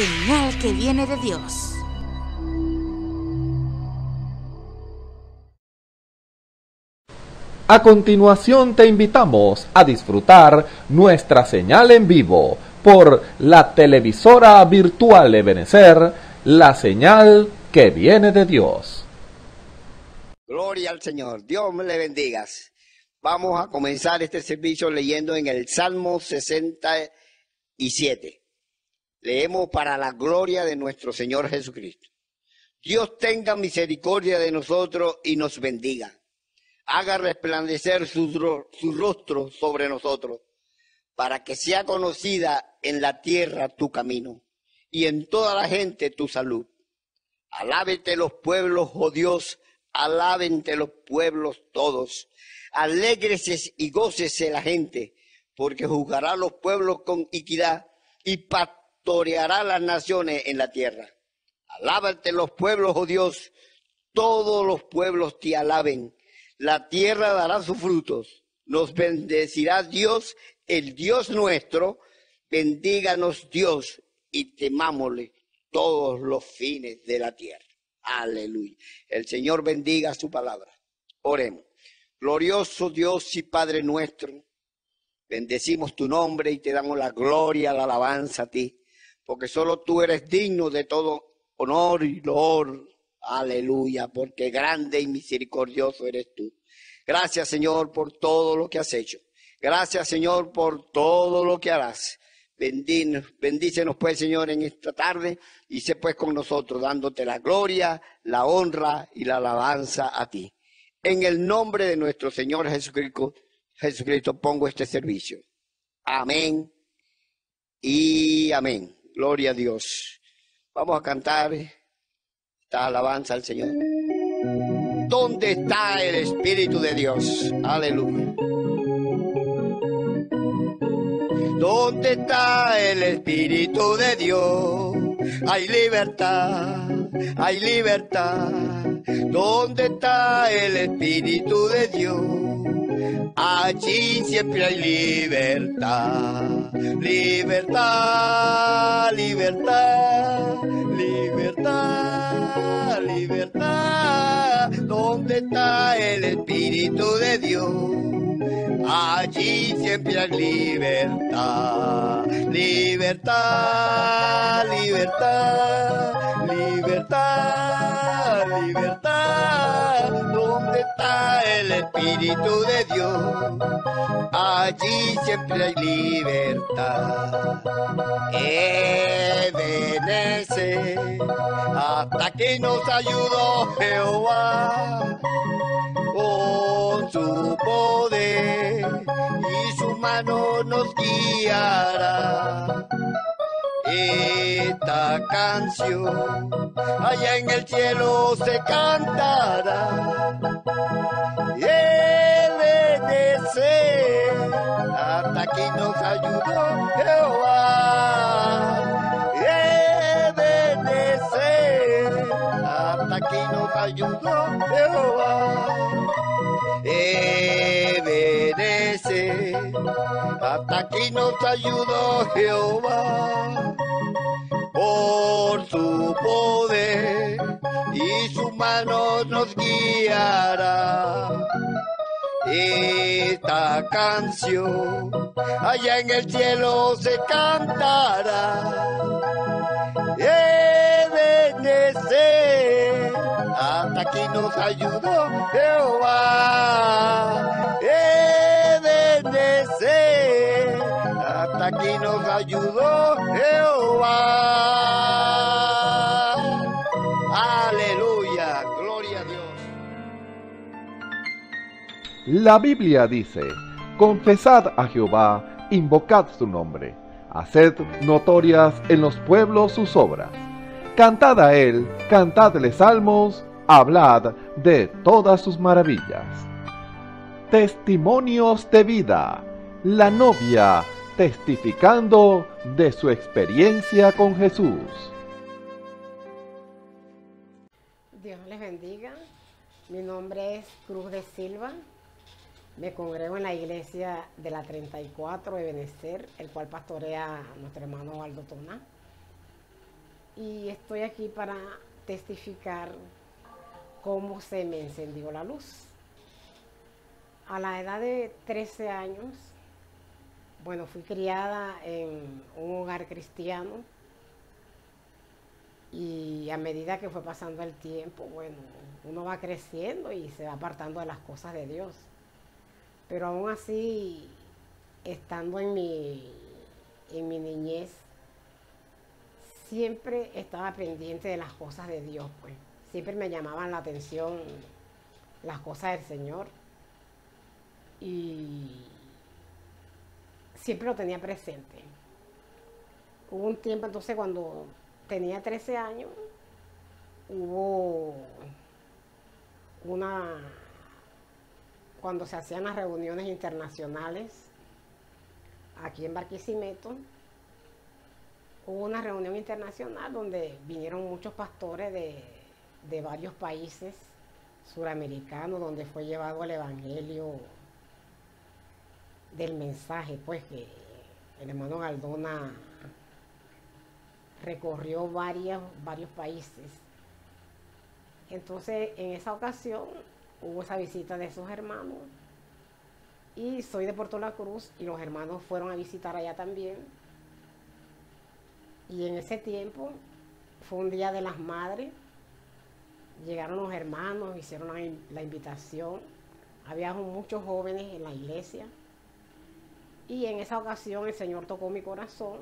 señal que viene de Dios. A continuación te invitamos a disfrutar nuestra señal en vivo por la televisora virtual de Benecer, la señal que viene de Dios. Gloria al Señor, Dios le bendiga. Vamos a comenzar este servicio leyendo en el Salmo 67. Leemos para la gloria de nuestro Señor Jesucristo. Dios tenga misericordia de nosotros y nos bendiga. Haga resplandecer su, rostro sobre nosotros, para que sea conocida en la tierra tu camino y en toda la gente tu salud. Alábete los pueblos, oh Dios, alábente los pueblos todos. Alégrese y gócese la gente, porque juzgará los pueblos con equidad y paz Toreará las naciones en la tierra. Alábate los pueblos, oh Dios, todos los pueblos te alaben. La tierra dará sus frutos. Nos bendecirá Dios, el Dios nuestro. Bendíganos Dios y temámosle todos los fines de la tierra. Aleluya. El Señor bendiga su palabra. Oremos. Glorioso Dios y Padre nuestro, bendecimos tu nombre y te damos la gloria, la alabanza a ti porque solo tú eres digno de todo honor y lor. Aleluya, porque grande y misericordioso eres tú. Gracias, Señor, por todo lo que has hecho. Gracias, Señor, por todo lo que harás. Bendícenos, bendícenos pues, Señor, en esta tarde y sé pues con nosotros, dándote la gloria, la honra y la alabanza a ti. En el nombre de nuestro Señor Jesucristo, Jesucristo pongo este servicio. Amén y amén. Gloria a Dios. Vamos a cantar esta alabanza al Señor. ¿Dónde está el Espíritu de Dios? Aleluya. ¿Dónde está el Espíritu de Dios? Hay libertad, hay libertad. ¿Dónde está el Espíritu de Dios? Allí siempre hay libertad libertad, libertad, libertad, libertad. ¿Dónde está el Espíritu de Dios? Allí siempre hay libertad, libertad, libertad, libertad, libertad el Espíritu de Dios, allí siempre hay libertad. Ebenece, hasta que nos ayudó Jehová con su poder y su mano nos guiará esta canción. Allá en el cielo se cantará. LDC, hasta aquí nos ayudó Jehová. LDC, hasta aquí nos ayudó Jehová. Hasta aquí nos ayudó Jehová por su poder y su mano nos guiará. Esta canción allá en el cielo se cantará. hasta aquí nos ayudó Jehová. Hasta aquí nos ayudó Jehová. Aleluya, gloria a Dios. La Biblia dice, confesad a Jehová, invocad su nombre, haced notorias en los pueblos sus obras. Cantad a él, cantadle salmos, hablad de todas sus maravillas. Testimonios de vida. La novia testificando de su experiencia con Jesús. Dios les bendiga. Mi nombre es Cruz de Silva. Me congrego en la iglesia de la 34 de Benecer, el cual pastorea nuestro hermano Aldo Toná. Y estoy aquí para testificar cómo se me encendió la luz a la edad de 13 años, bueno, fui criada en un hogar cristiano y a medida que fue pasando el tiempo, bueno, uno va creciendo y se va apartando de las cosas de Dios. Pero aún así, estando en mi, en mi niñez, siempre estaba pendiente de las cosas de Dios, pues. Siempre me llamaban la atención las cosas del Señor y siempre lo tenía presente. Hubo un tiempo entonces cuando tenía 13 años, hubo una, cuando se hacían las reuniones internacionales aquí en Barquisimeto, hubo una reunión internacional donde vinieron muchos pastores de, de varios países suramericanos, donde fue llevado el Evangelio del mensaje, pues que el hermano Galdona recorrió varios, varios países. Entonces, en esa ocasión hubo esa visita de sus hermanos y soy de Puerto La Cruz y los hermanos fueron a visitar allá también. Y en ese tiempo fue un día de las madres. Llegaron los hermanos, hicieron la invitación. Había muchos jóvenes en la iglesia y en esa ocasión el Señor tocó mi corazón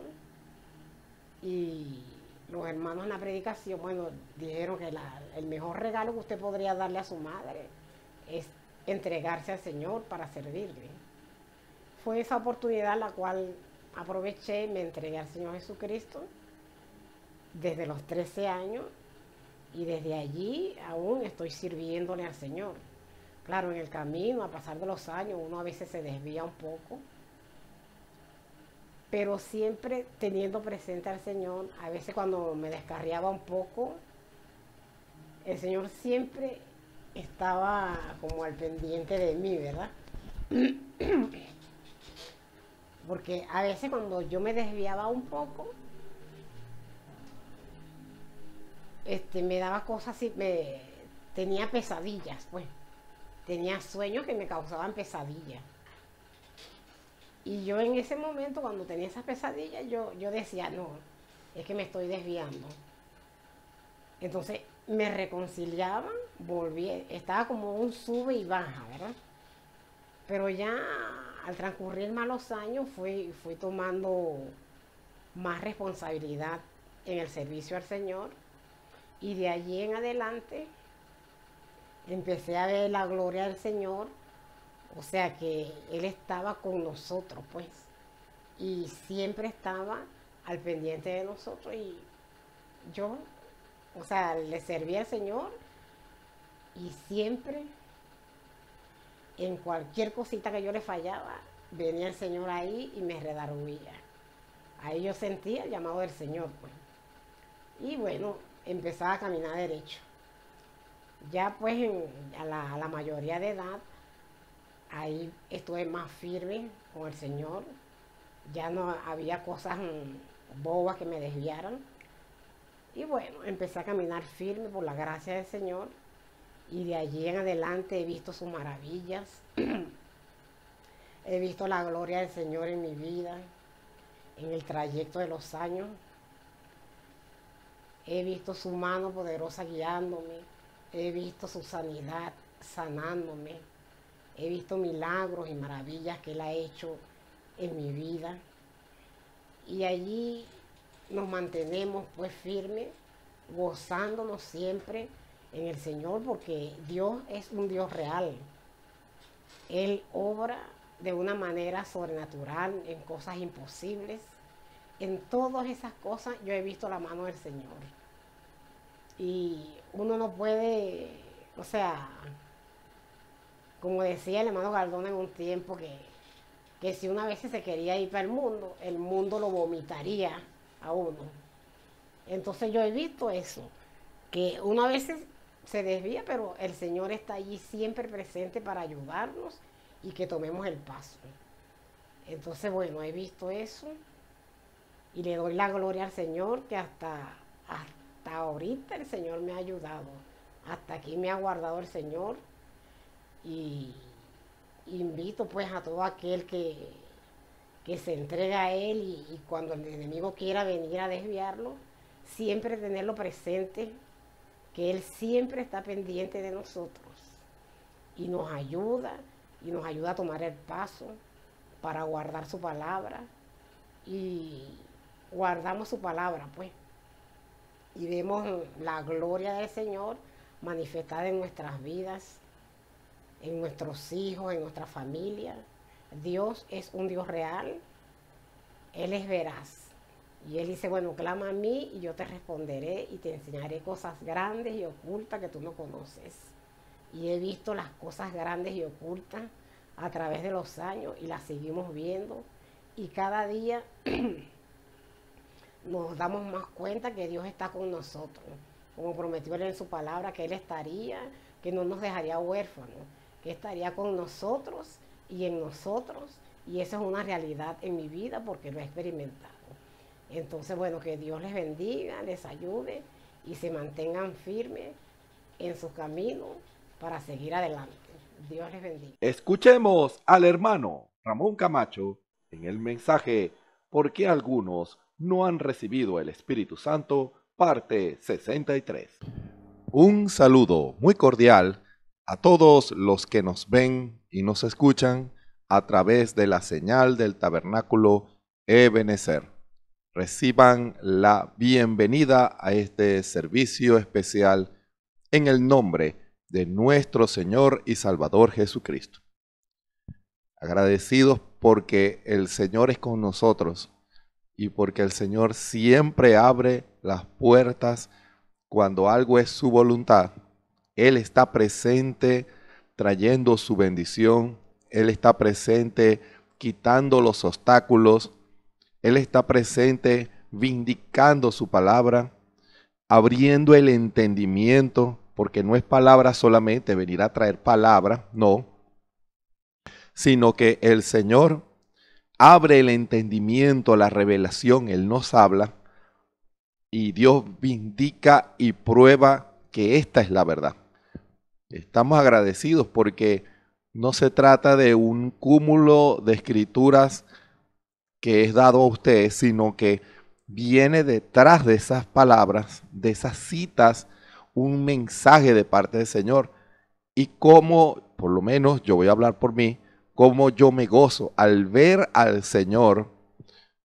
y los hermanos en la predicación, bueno, dijeron que el mejor regalo que usted podría darle a su madre es entregarse al Señor para servirle. Fue esa oportunidad la cual aproveché y me entregué al Señor Jesucristo desde los 13 años y desde allí aún estoy sirviéndole al Señor. Claro, en el camino, a pasar de los años, uno a veces se desvía un poco pero siempre teniendo presente al Señor. A veces cuando me descarriaba un poco, el Señor siempre estaba como al pendiente de mí, ¿verdad? Porque a veces cuando yo me desviaba un poco, este, me daba cosas y me tenía pesadillas, pues. Tenía sueños que me causaban pesadillas. Y yo en ese momento, cuando tenía esas pesadillas, yo, yo decía, no, es que me estoy desviando. Entonces me reconciliaba, volví, estaba como un sube y baja, ¿verdad? Pero ya al transcurrir malos años fui, fui tomando más responsabilidad en el servicio al Señor y de allí en adelante empecé a ver la gloria del Señor o sea que Él estaba con nosotros, pues. Y siempre estaba al pendiente de nosotros. Y yo, o sea, le servía al Señor y siempre, en cualquier cosita que yo le fallaba, venía el Señor ahí y me redarguía. Ahí yo sentía el llamado del Señor, pues. Y bueno, empezaba a caminar derecho. Ya pues a la mayoría de edad ahí estuve más firme con el Señor. Ya no había cosas mm, bobas que me desviaran. Y bueno, empecé a caminar firme por la gracia del Señor. Y de allí en adelante he visto sus maravillas. he visto la gloria del Señor en mi vida, en el trayecto de los años. He visto su mano poderosa guiándome. He visto su sanidad sanándome He visto milagros y maravillas que Él ha hecho en mi vida. Y allí nos mantenemos pues firmes, gozándonos siempre en el Señor, porque Dios es un Dios real. Él obra de una manera sobrenatural en cosas imposibles. En todas esas cosas yo he visto la mano del Señor. Y uno no puede, o sea, como decía el hermano Gardón en un tiempo que, que si una vez se quería ir para el mundo, el mundo lo vomitaría a uno. Entonces yo he visto eso, que una vez se desvía, pero el Señor está allí siempre presente para ayudarnos y que tomemos el paso. Entonces, bueno, he visto eso y le doy la gloria al Señor que hasta, hasta ahorita el Señor me ha ayudado. Hasta aquí me ha guardado el Señor y invito pues a todo aquel que, se entrega a él y, y, cuando el enemigo quiera venir a desviarlo, siempre tenerlo presente, que él siempre está pendiente de nosotros y nos ayuda y nos ayuda a tomar el paso para guardar su palabra y guardamos su palabra pues y vemos la gloria del Señor manifestada en nuestras vidas en nuestros hijos, en nuestra familia. Dios es un Dios real, Él es veraz. Y Él dice, bueno, clama a mí y yo te responderé y te enseñaré cosas grandes y ocultas que tú no conoces. Y he visto las cosas grandes y ocultas a través de los años y las seguimos viendo. Y cada día nos damos más cuenta que Dios está con nosotros, como prometió Él en su palabra, que Él estaría, que no nos dejaría huérfanos que estaría con nosotros y en nosotros. Y eso es una realidad en mi vida porque lo he experimentado. Entonces, bueno, que Dios les bendiga, les ayude y se mantengan firmes en su camino para seguir adelante. Dios les bendiga. Escuchemos al hermano Ramón Camacho en el mensaje ¿Por qué algunos no han recibido el Espíritu Santo? Parte 63. Un saludo muy cordial a todos los que nos ven y nos escuchan a través de la señal del tabernáculo Ebenezer. Reciban la bienvenida a este servicio especial en el nombre de nuestro Señor y Salvador Jesucristo. Agradecidos porque el Señor es con nosotros y porque el Señor siempre abre las puertas cuando algo es su voluntad él está presente trayendo su bendición, Él está presente quitando los obstáculos, Él está presente vindicando su palabra, abriendo el entendimiento, porque no es palabra solamente venir a traer palabra, no, sino que el Señor abre el entendimiento, la revelación, Él nos habla y Dios vindica y prueba que esta es la verdad. Estamos agradecidos porque no se trata de un cúmulo de escrituras que es dado a usted, sino que viene detrás de esas palabras, de esas citas, un mensaje de parte del Señor. Y cómo, por lo menos yo voy a hablar por mí, cómo yo me gozo al ver al Señor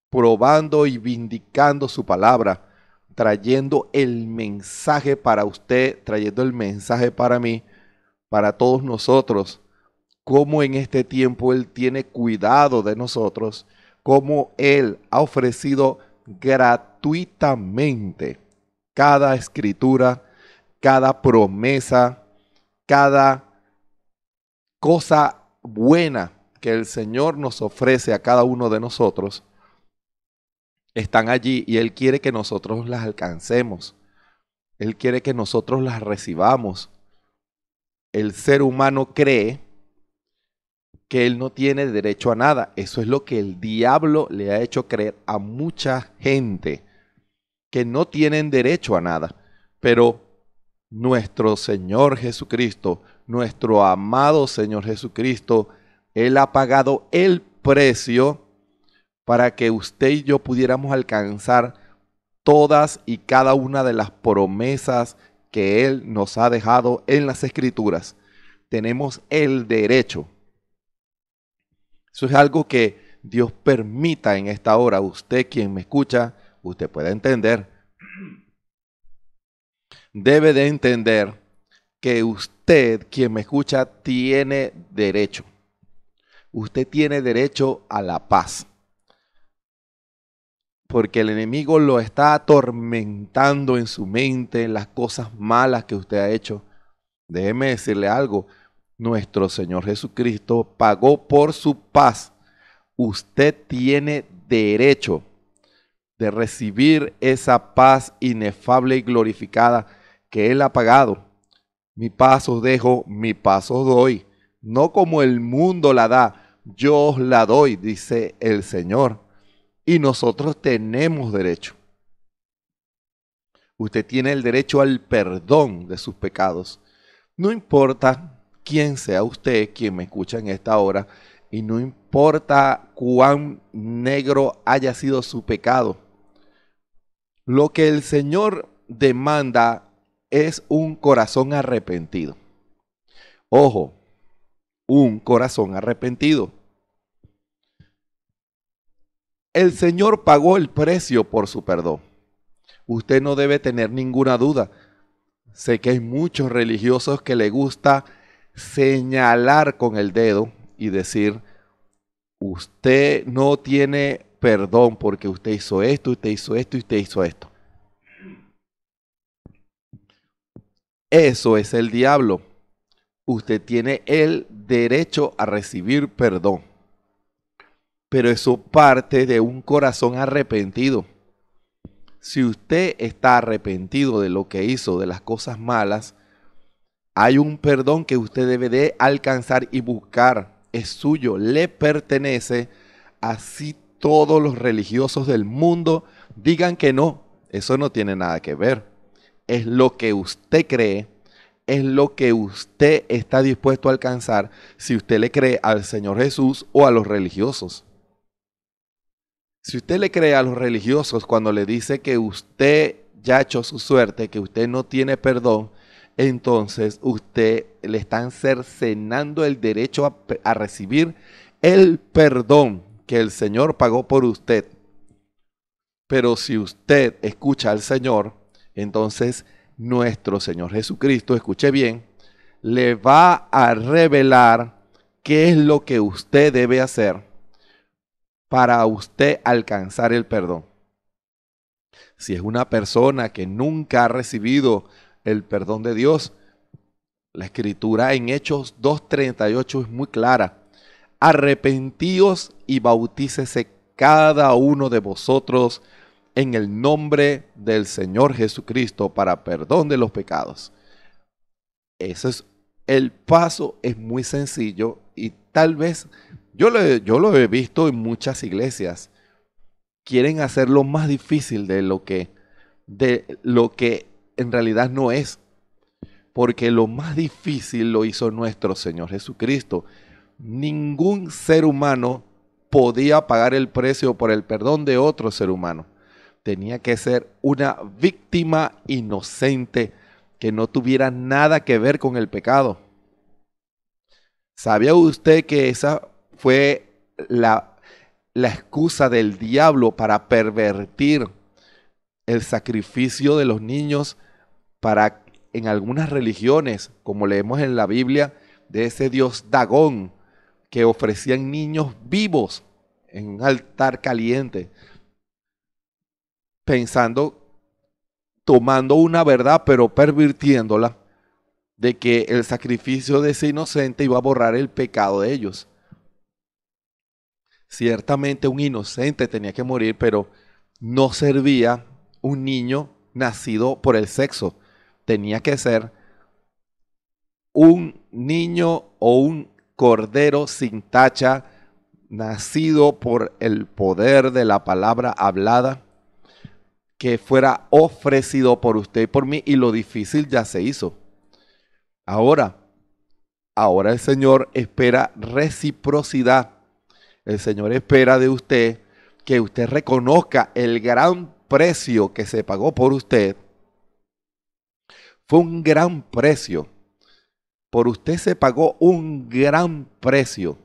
probando y vindicando su palabra, trayendo el mensaje para usted, trayendo el mensaje para mí para todos nosotros, cómo en este tiempo Él tiene cuidado de nosotros, cómo Él ha ofrecido gratuitamente cada escritura, cada promesa, cada cosa buena que el Señor nos ofrece a cada uno de nosotros, están allí y Él quiere que nosotros las alcancemos. Él quiere que nosotros las recibamos el ser humano cree que él no tiene derecho a nada. Eso es lo que el diablo le ha hecho creer a mucha gente, que no tienen derecho a nada. Pero nuestro Señor Jesucristo, nuestro amado Señor Jesucristo, Él ha pagado el precio para que usted y yo pudiéramos alcanzar todas y cada una de las promesas que Él nos ha dejado en las escrituras. Tenemos el derecho. Eso es algo que Dios permita en esta hora. Usted quien me escucha, usted puede entender. Debe de entender que usted quien me escucha tiene derecho. Usted tiene derecho a la paz porque el enemigo lo está atormentando en su mente las cosas malas que usted ha hecho. Déjeme decirle algo, nuestro Señor Jesucristo pagó por su paz. Usted tiene derecho de recibir esa paz inefable y glorificada que Él ha pagado. Mi paz os dejo, mi paz os doy. No como el mundo la da, yo os la doy, dice el Señor. Y nosotros tenemos derecho. Usted tiene el derecho al perdón de sus pecados. No importa quién sea usted quien me escucha en esta hora y no importa cuán negro haya sido su pecado. Lo que el Señor demanda es un corazón arrepentido. Ojo, un corazón arrepentido. El Señor pagó el precio por su perdón. Usted no debe tener ninguna duda. Sé que hay muchos religiosos que le gusta señalar con el dedo y decir, usted no tiene perdón porque usted hizo esto, usted hizo esto, usted hizo esto. Eso es el diablo. Usted tiene el derecho a recibir perdón pero eso parte de un corazón arrepentido. Si usted está arrepentido de lo que hizo, de las cosas malas, hay un perdón que usted debe de alcanzar y buscar. Es suyo, le pertenece. Así todos los religiosos del mundo digan que no. Eso no tiene nada que ver. Es lo que usted cree, es lo que usted está dispuesto a alcanzar si usted le cree al Señor Jesús o a los religiosos. Si usted le cree a los religiosos cuando le dice que usted ya hecho su suerte, que usted no tiene perdón, entonces usted le están cercenando el derecho a recibir el perdón que el Señor pagó por usted. Pero si usted escucha al Señor, entonces nuestro Señor Jesucristo, escuche bien, le va a revelar qué es lo que usted debe hacer para usted alcanzar el perdón. Si es una persona que nunca ha recibido el perdón de Dios, la escritura en Hechos 2.38 es muy clara. Arrepentíos y bautícese cada uno de vosotros en el nombre del Señor Jesucristo para perdón de los pecados. Ese es el paso, es muy sencillo y tal vez yo lo, he visto en muchas iglesias. Quieren hacerlo más difícil de lo que, de lo que en realidad no es. Porque lo más difícil lo hizo nuestro Señor Jesucristo. Ningún ser humano podía pagar el precio por el perdón de otro ser humano. Tenía que ser una víctima inocente que no tuviera nada que ver con el pecado. ¿Sabía usted que esa fue la, la excusa del diablo para pervertir el sacrificio de los niños para en algunas religiones, como leemos en la Biblia, de ese dios Dagón, que ofrecían niños vivos en un altar caliente, pensando, tomando una verdad, pero pervirtiéndola, de que el sacrificio de ese inocente iba a borrar el pecado de ellos. Ciertamente un inocente tenía que morir, pero no servía un niño nacido por el sexo. Tenía que ser un niño o un cordero sin tacha, nacido por el poder de la palabra hablada, que fuera ofrecido por usted y por mí, y lo difícil ya se hizo. Ahora, ahora el Señor espera reciprocidad el Señor espera de usted que usted reconozca el gran precio que se pagó por usted. Fue un gran precio. Por usted se pagó un gran precio.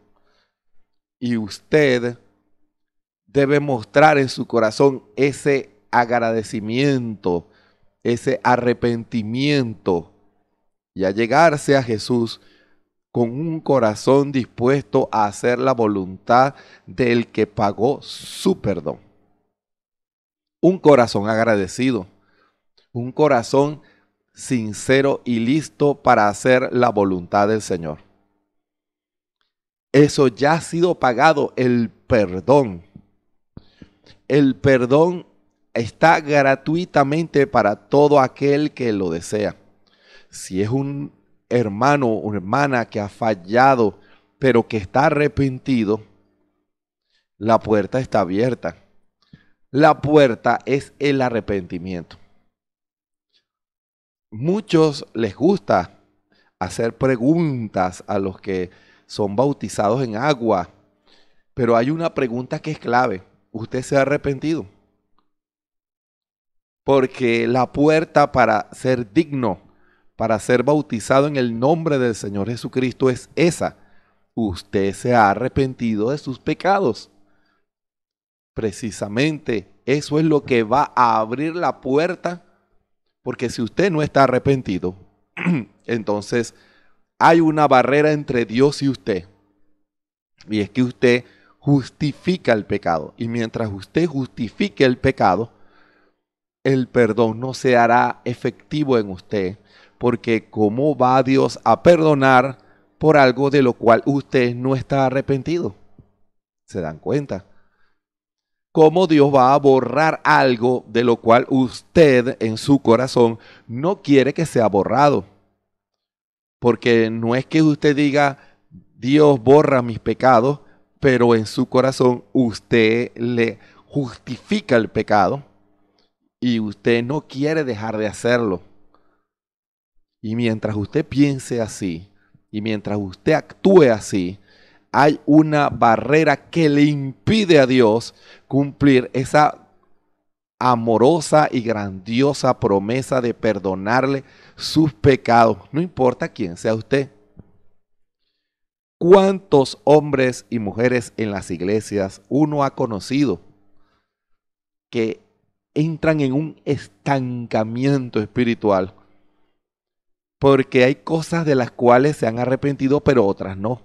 Y usted debe mostrar en su corazón ese agradecimiento, ese arrepentimiento y allegarse a Jesús con un corazón dispuesto a hacer la voluntad del que pagó su perdón. Un corazón agradecido, un corazón sincero y listo para hacer la voluntad del Señor. Eso ya ha sido pagado, el perdón. El perdón está gratuitamente para todo aquel que lo desea. Si es un hermano o hermana que ha fallado, pero que está arrepentido, la puerta está abierta. La puerta es el arrepentimiento. Muchos les gusta hacer preguntas a los que son bautizados en agua, pero hay una pregunta que es clave. ¿Usted se ha arrepentido? Porque la puerta para ser digno para ser bautizado en el nombre del Señor Jesucristo es esa. Usted se ha arrepentido de sus pecados. Precisamente eso es lo que va a abrir la puerta, porque si usted no está arrepentido, entonces hay una barrera entre Dios y usted. Y es que usted justifica el pecado. Y mientras usted justifique el pecado, el perdón no se hará efectivo en usted porque ¿cómo va Dios a perdonar por algo de lo cual usted no está arrepentido? ¿Se dan cuenta? ¿Cómo Dios va a borrar algo de lo cual usted en su corazón no quiere que sea borrado? Porque no es que usted diga, Dios borra mis pecados, pero en su corazón usted le justifica el pecado y usted no quiere dejar de hacerlo. Y mientras usted piense así, y mientras usted actúe así, hay una barrera que le impide a Dios cumplir esa amorosa y grandiosa promesa de perdonarle sus pecados, no importa quién sea usted. ¿Cuántos hombres y mujeres en las iglesias uno ha conocido que entran en un estancamiento espiritual? Porque hay cosas de las cuales se han arrepentido, pero otras no.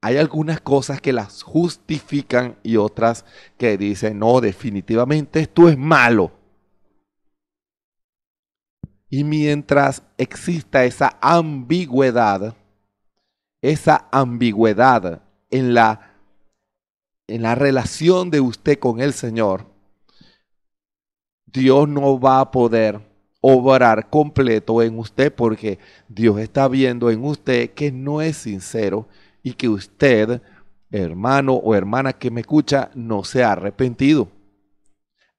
Hay algunas cosas que las justifican y otras que dicen, no, definitivamente esto es malo. Y mientras exista esa ambigüedad, esa ambigüedad en la, en la relación de usted con el Señor, Dios no va a poder obrar completo en usted porque Dios está viendo en usted que no es sincero y que usted, hermano o hermana que me escucha, no se ha arrepentido.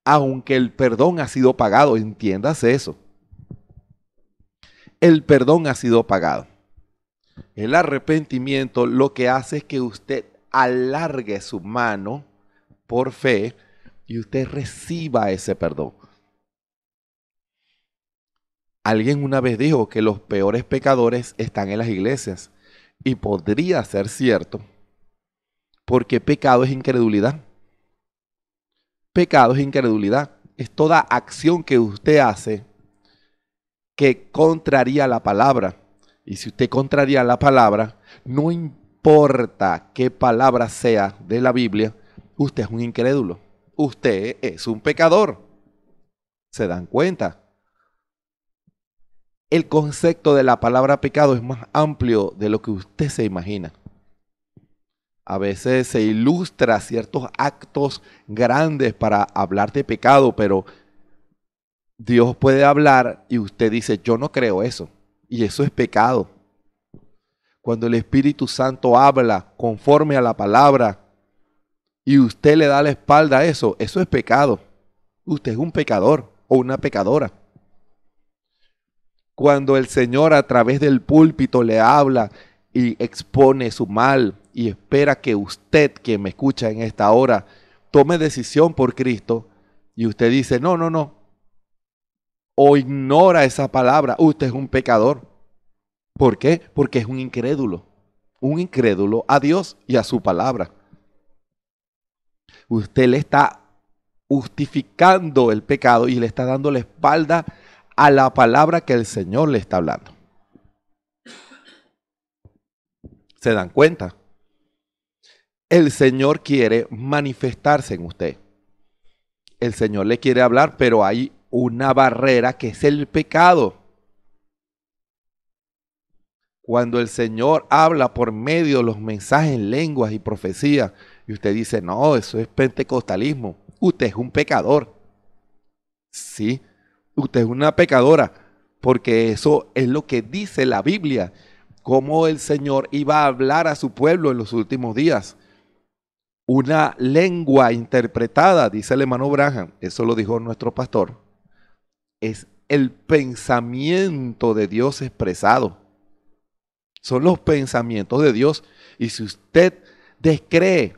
Aunque el perdón ha sido pagado, entiéndase eso. El perdón ha sido pagado. El arrepentimiento lo que hace es que usted alargue su mano por fe y usted reciba ese perdón. Alguien una vez dijo que los peores pecadores están en las iglesias y podría ser cierto, porque pecado es incredulidad. Pecado es incredulidad. Es toda acción que usted hace que contraría la palabra. Y si usted contraría la palabra, no importa qué palabra sea de la Biblia, usted es un incrédulo. Usted es un pecador. ¿Se dan cuenta? el concepto de la palabra pecado es más amplio de lo que usted se imagina. A veces se ilustra ciertos actos grandes para hablar de pecado, pero Dios puede hablar y usted dice, yo no creo eso. Y eso es pecado. Cuando el Espíritu Santo habla conforme a la palabra y usted le da la espalda a eso, eso es pecado. Usted es un pecador o una pecadora cuando el Señor a través del púlpito le habla y expone su mal y espera que usted, que me escucha en esta hora, tome decisión por Cristo y usted dice, no, no, no, o ignora esa palabra, usted es un pecador. ¿Por qué? Porque es un incrédulo, un incrédulo a Dios y a su palabra. Usted le está justificando el pecado y le está dando la espalda a la palabra que el Señor le está hablando. ¿Se dan cuenta? El Señor quiere manifestarse en usted. El Señor le quiere hablar, pero hay una barrera que es el pecado. Cuando el Señor habla por medio de los mensajes, lenguas y profecías, y usted dice, no, eso es pentecostalismo, usted es un pecador. Sí, usted es una pecadora, porque eso es lo que dice la Biblia, cómo el Señor iba a hablar a su pueblo en los últimos días. Una lengua interpretada, dice el hermano Braham, eso lo dijo nuestro pastor, es el pensamiento de Dios expresado. Son los pensamientos de Dios. Y si usted descree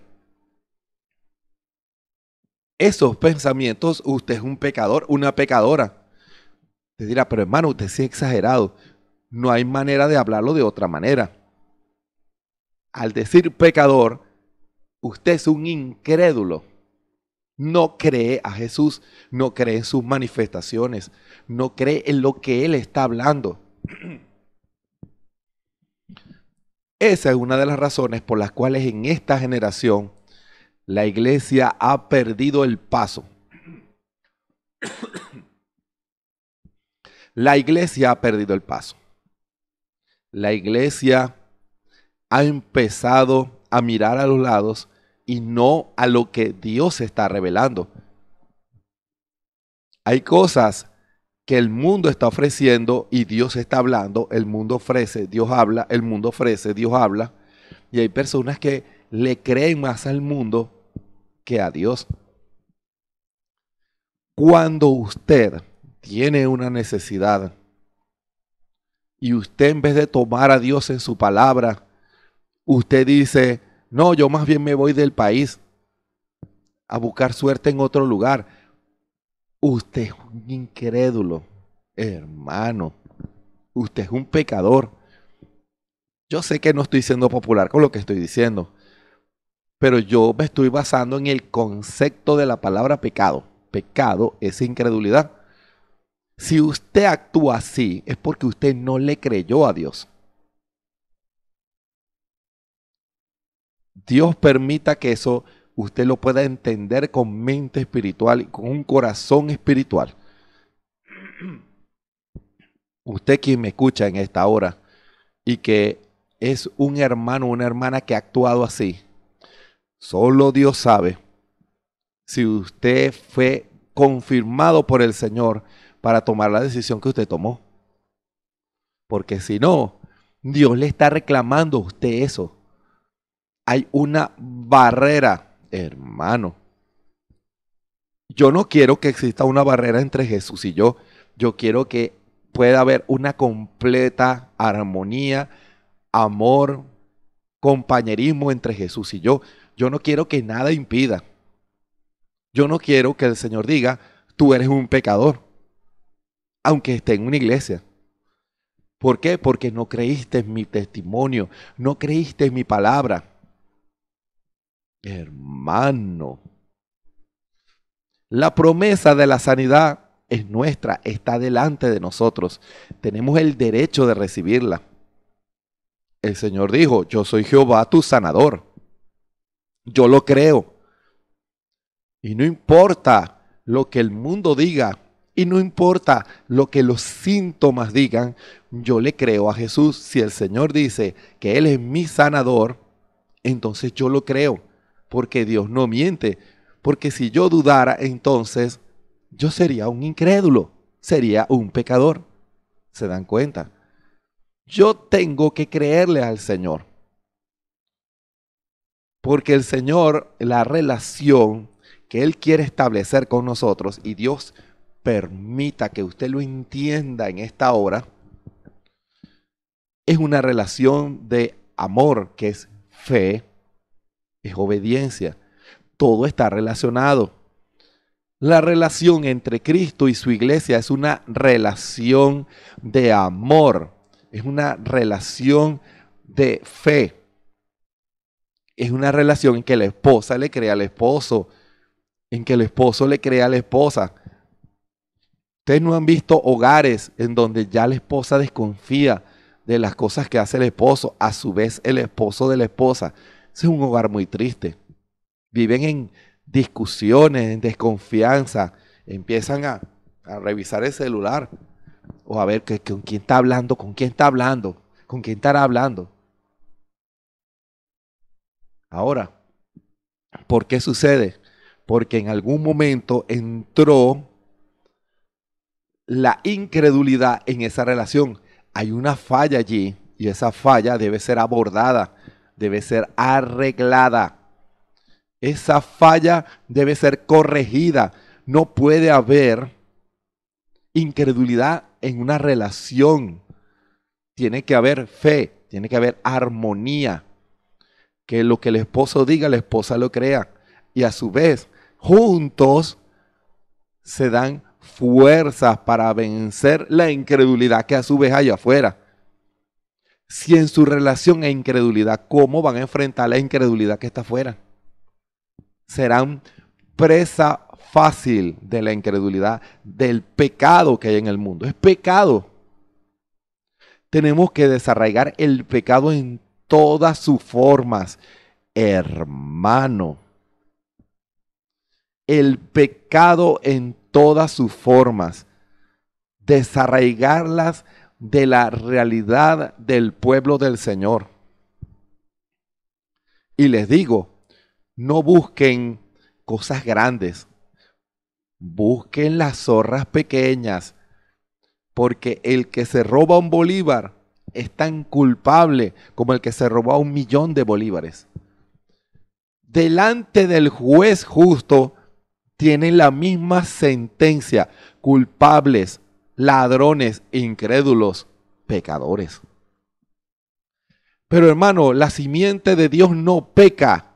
esos pensamientos, usted es un pecador, una pecadora. Te dirá, pero hermano, usted sí es exagerado. No hay manera de hablarlo de otra manera. Al decir pecador, usted es un incrédulo. No cree a Jesús, no cree en sus manifestaciones, no cree en lo que Él está hablando. Esa es una de las razones por las cuales en esta generación la iglesia ha perdido el paso. La iglesia ha perdido el paso. La iglesia ha empezado a mirar a los lados y no a lo que Dios está revelando. Hay cosas que el mundo está ofreciendo y Dios está hablando, el mundo ofrece, Dios habla, el mundo ofrece, Dios habla. Y hay personas que le creen más al mundo que a Dios. Cuando usted tiene una necesidad y usted en vez de tomar a Dios en su palabra, usted dice, no, yo más bien me voy del país a buscar suerte en otro lugar. Usted es un incrédulo, hermano. Usted es un pecador. Yo sé que no estoy siendo popular con lo que estoy diciendo, pero yo me estoy basando en el concepto de la palabra pecado. Pecado es incredulidad. Si usted actúa así, es porque usted no le creyó a Dios. Dios permita que eso usted lo pueda entender con mente espiritual y con un corazón espiritual. Usted quien me escucha en esta hora y que es un hermano, o una hermana que ha actuado así. Solo Dios sabe si usted fue confirmado por el Señor para tomar la decisión que usted tomó. Porque si no, Dios le está reclamando a usted eso. Hay una barrera, hermano. Yo no quiero que exista una barrera entre Jesús y yo. Yo quiero que pueda haber una completa armonía, amor, compañerismo entre Jesús y yo. Yo no quiero que nada impida. Yo no quiero que el Señor diga, tú eres un pecador aunque esté en una iglesia. ¿Por qué? Porque no creíste en mi testimonio, no creíste en mi palabra. Hermano, la promesa de la sanidad es nuestra, está delante de nosotros. Tenemos el derecho de recibirla. El Señor dijo, yo soy Jehová tu sanador. Yo lo creo. Y no importa lo que el mundo diga, y no importa lo que los síntomas digan, yo le creo a Jesús. Si el Señor dice que Él es mi sanador, entonces yo lo creo, porque Dios no miente. Porque si yo dudara, entonces yo sería un incrédulo, sería un pecador. ¿Se dan cuenta? Yo tengo que creerle al Señor. Porque el Señor, la relación que Él quiere establecer con nosotros y Dios permita que usted lo entienda en esta hora, es una relación de amor, que es fe, es obediencia. Todo está relacionado. La relación entre Cristo y su iglesia es una relación de amor, es una relación de fe. Es una relación en que la esposa le crea al esposo, en que el esposo le crea a la esposa. Ustedes no han visto hogares en donde ya la esposa desconfía de las cosas que hace el esposo, a su vez el esposo de la esposa. Ese es un hogar muy triste. Viven en discusiones, en desconfianza. Empiezan a, a revisar el celular o a ver con quién está hablando, con quién está hablando, con quién estará hablando. Ahora, ¿por qué sucede? Porque en algún momento entró la incredulidad en esa relación. Hay una falla allí y esa falla debe ser abordada, debe ser arreglada. Esa falla debe ser corregida. No puede haber incredulidad en una relación. Tiene que haber fe, tiene que haber armonía. Que lo que el esposo diga, la esposa lo crea. Y a su vez, juntos se dan fuerzas para vencer la incredulidad que a su vez hay afuera. Si en su relación hay e incredulidad, ¿cómo van a enfrentar la incredulidad que está afuera? Serán presa fácil de la incredulidad, del pecado que hay en el mundo. Es pecado. Tenemos que desarraigar el pecado en todas sus formas. Hermano, el pecado en todas sus formas, desarraigarlas de la realidad del pueblo del Señor. Y les digo, no busquen cosas grandes, busquen las zorras pequeñas, porque el que se roba un bolívar es tan culpable como el que se robó un millón de bolívares. Delante del juez justo, tienen la misma sentencia, culpables, ladrones, incrédulos, pecadores. Pero hermano, la simiente de Dios no peca,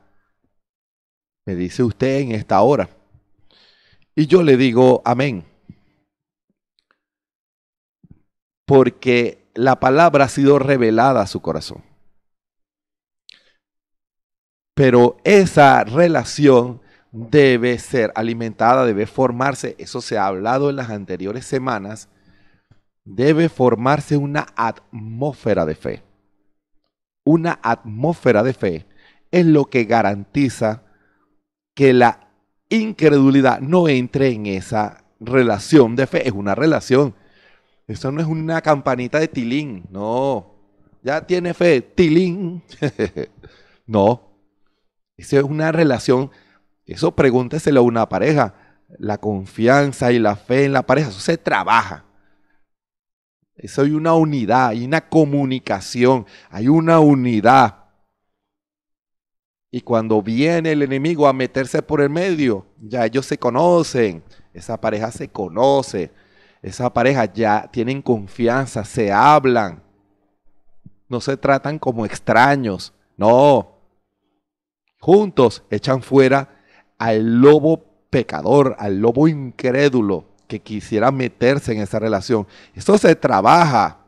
me dice usted en esta hora. Y yo le digo amén. Porque la palabra ha sido revelada a su corazón. Pero esa relación debe ser alimentada, debe formarse, eso se ha hablado en las anteriores semanas, debe formarse una atmósfera de fe. Una atmósfera de fe es lo que garantiza que la incredulidad no entre en esa relación de fe. Es una relación. Eso no es una campanita de tilín, no. Ya tiene fe, tilín. no. Esa es una relación eso pregúnteselo a una pareja. La confianza y la fe en la pareja, eso se trabaja. Eso hay una unidad, hay una comunicación, hay una unidad. Y cuando viene el enemigo a meterse por el medio, ya ellos se conocen, esa pareja se conoce, esa pareja ya tienen confianza, se hablan, no se tratan como extraños, no. Juntos echan fuera al lobo pecador, al lobo incrédulo que quisiera meterse en esa relación. Eso se trabaja.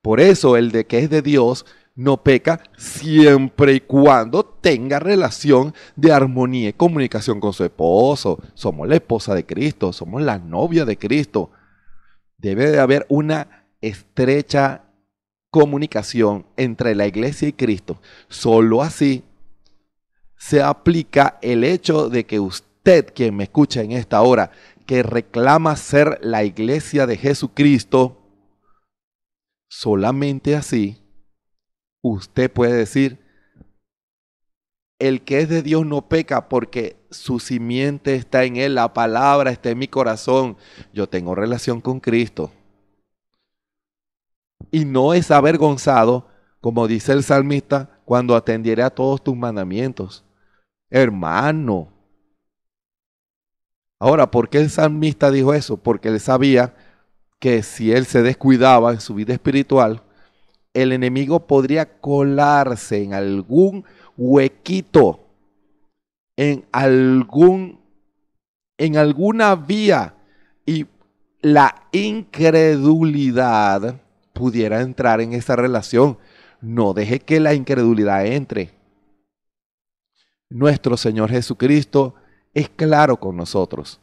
Por eso el de que es de Dios no peca siempre y cuando tenga relación de armonía y comunicación con su esposo. Somos la esposa de Cristo, somos la novia de Cristo. Debe de haber una estrecha comunicación entre la iglesia y Cristo. Solo así se aplica el hecho de que usted, quien me escucha en esta hora, que reclama ser la iglesia de Jesucristo, solamente así, usted puede decir, el que es de Dios no peca porque su simiente está en él, la palabra está en mi corazón, yo tengo relación con Cristo. Y no es avergonzado, como dice el salmista, cuando atendiere a todos tus mandamientos hermano. Ahora, ¿por qué el salmista dijo eso? Porque él sabía que si él se descuidaba en su vida espiritual, el enemigo podría colarse en algún huequito, en algún en alguna vía y la incredulidad pudiera entrar en esa relación. No deje que la incredulidad entre nuestro Señor Jesucristo es claro con nosotros.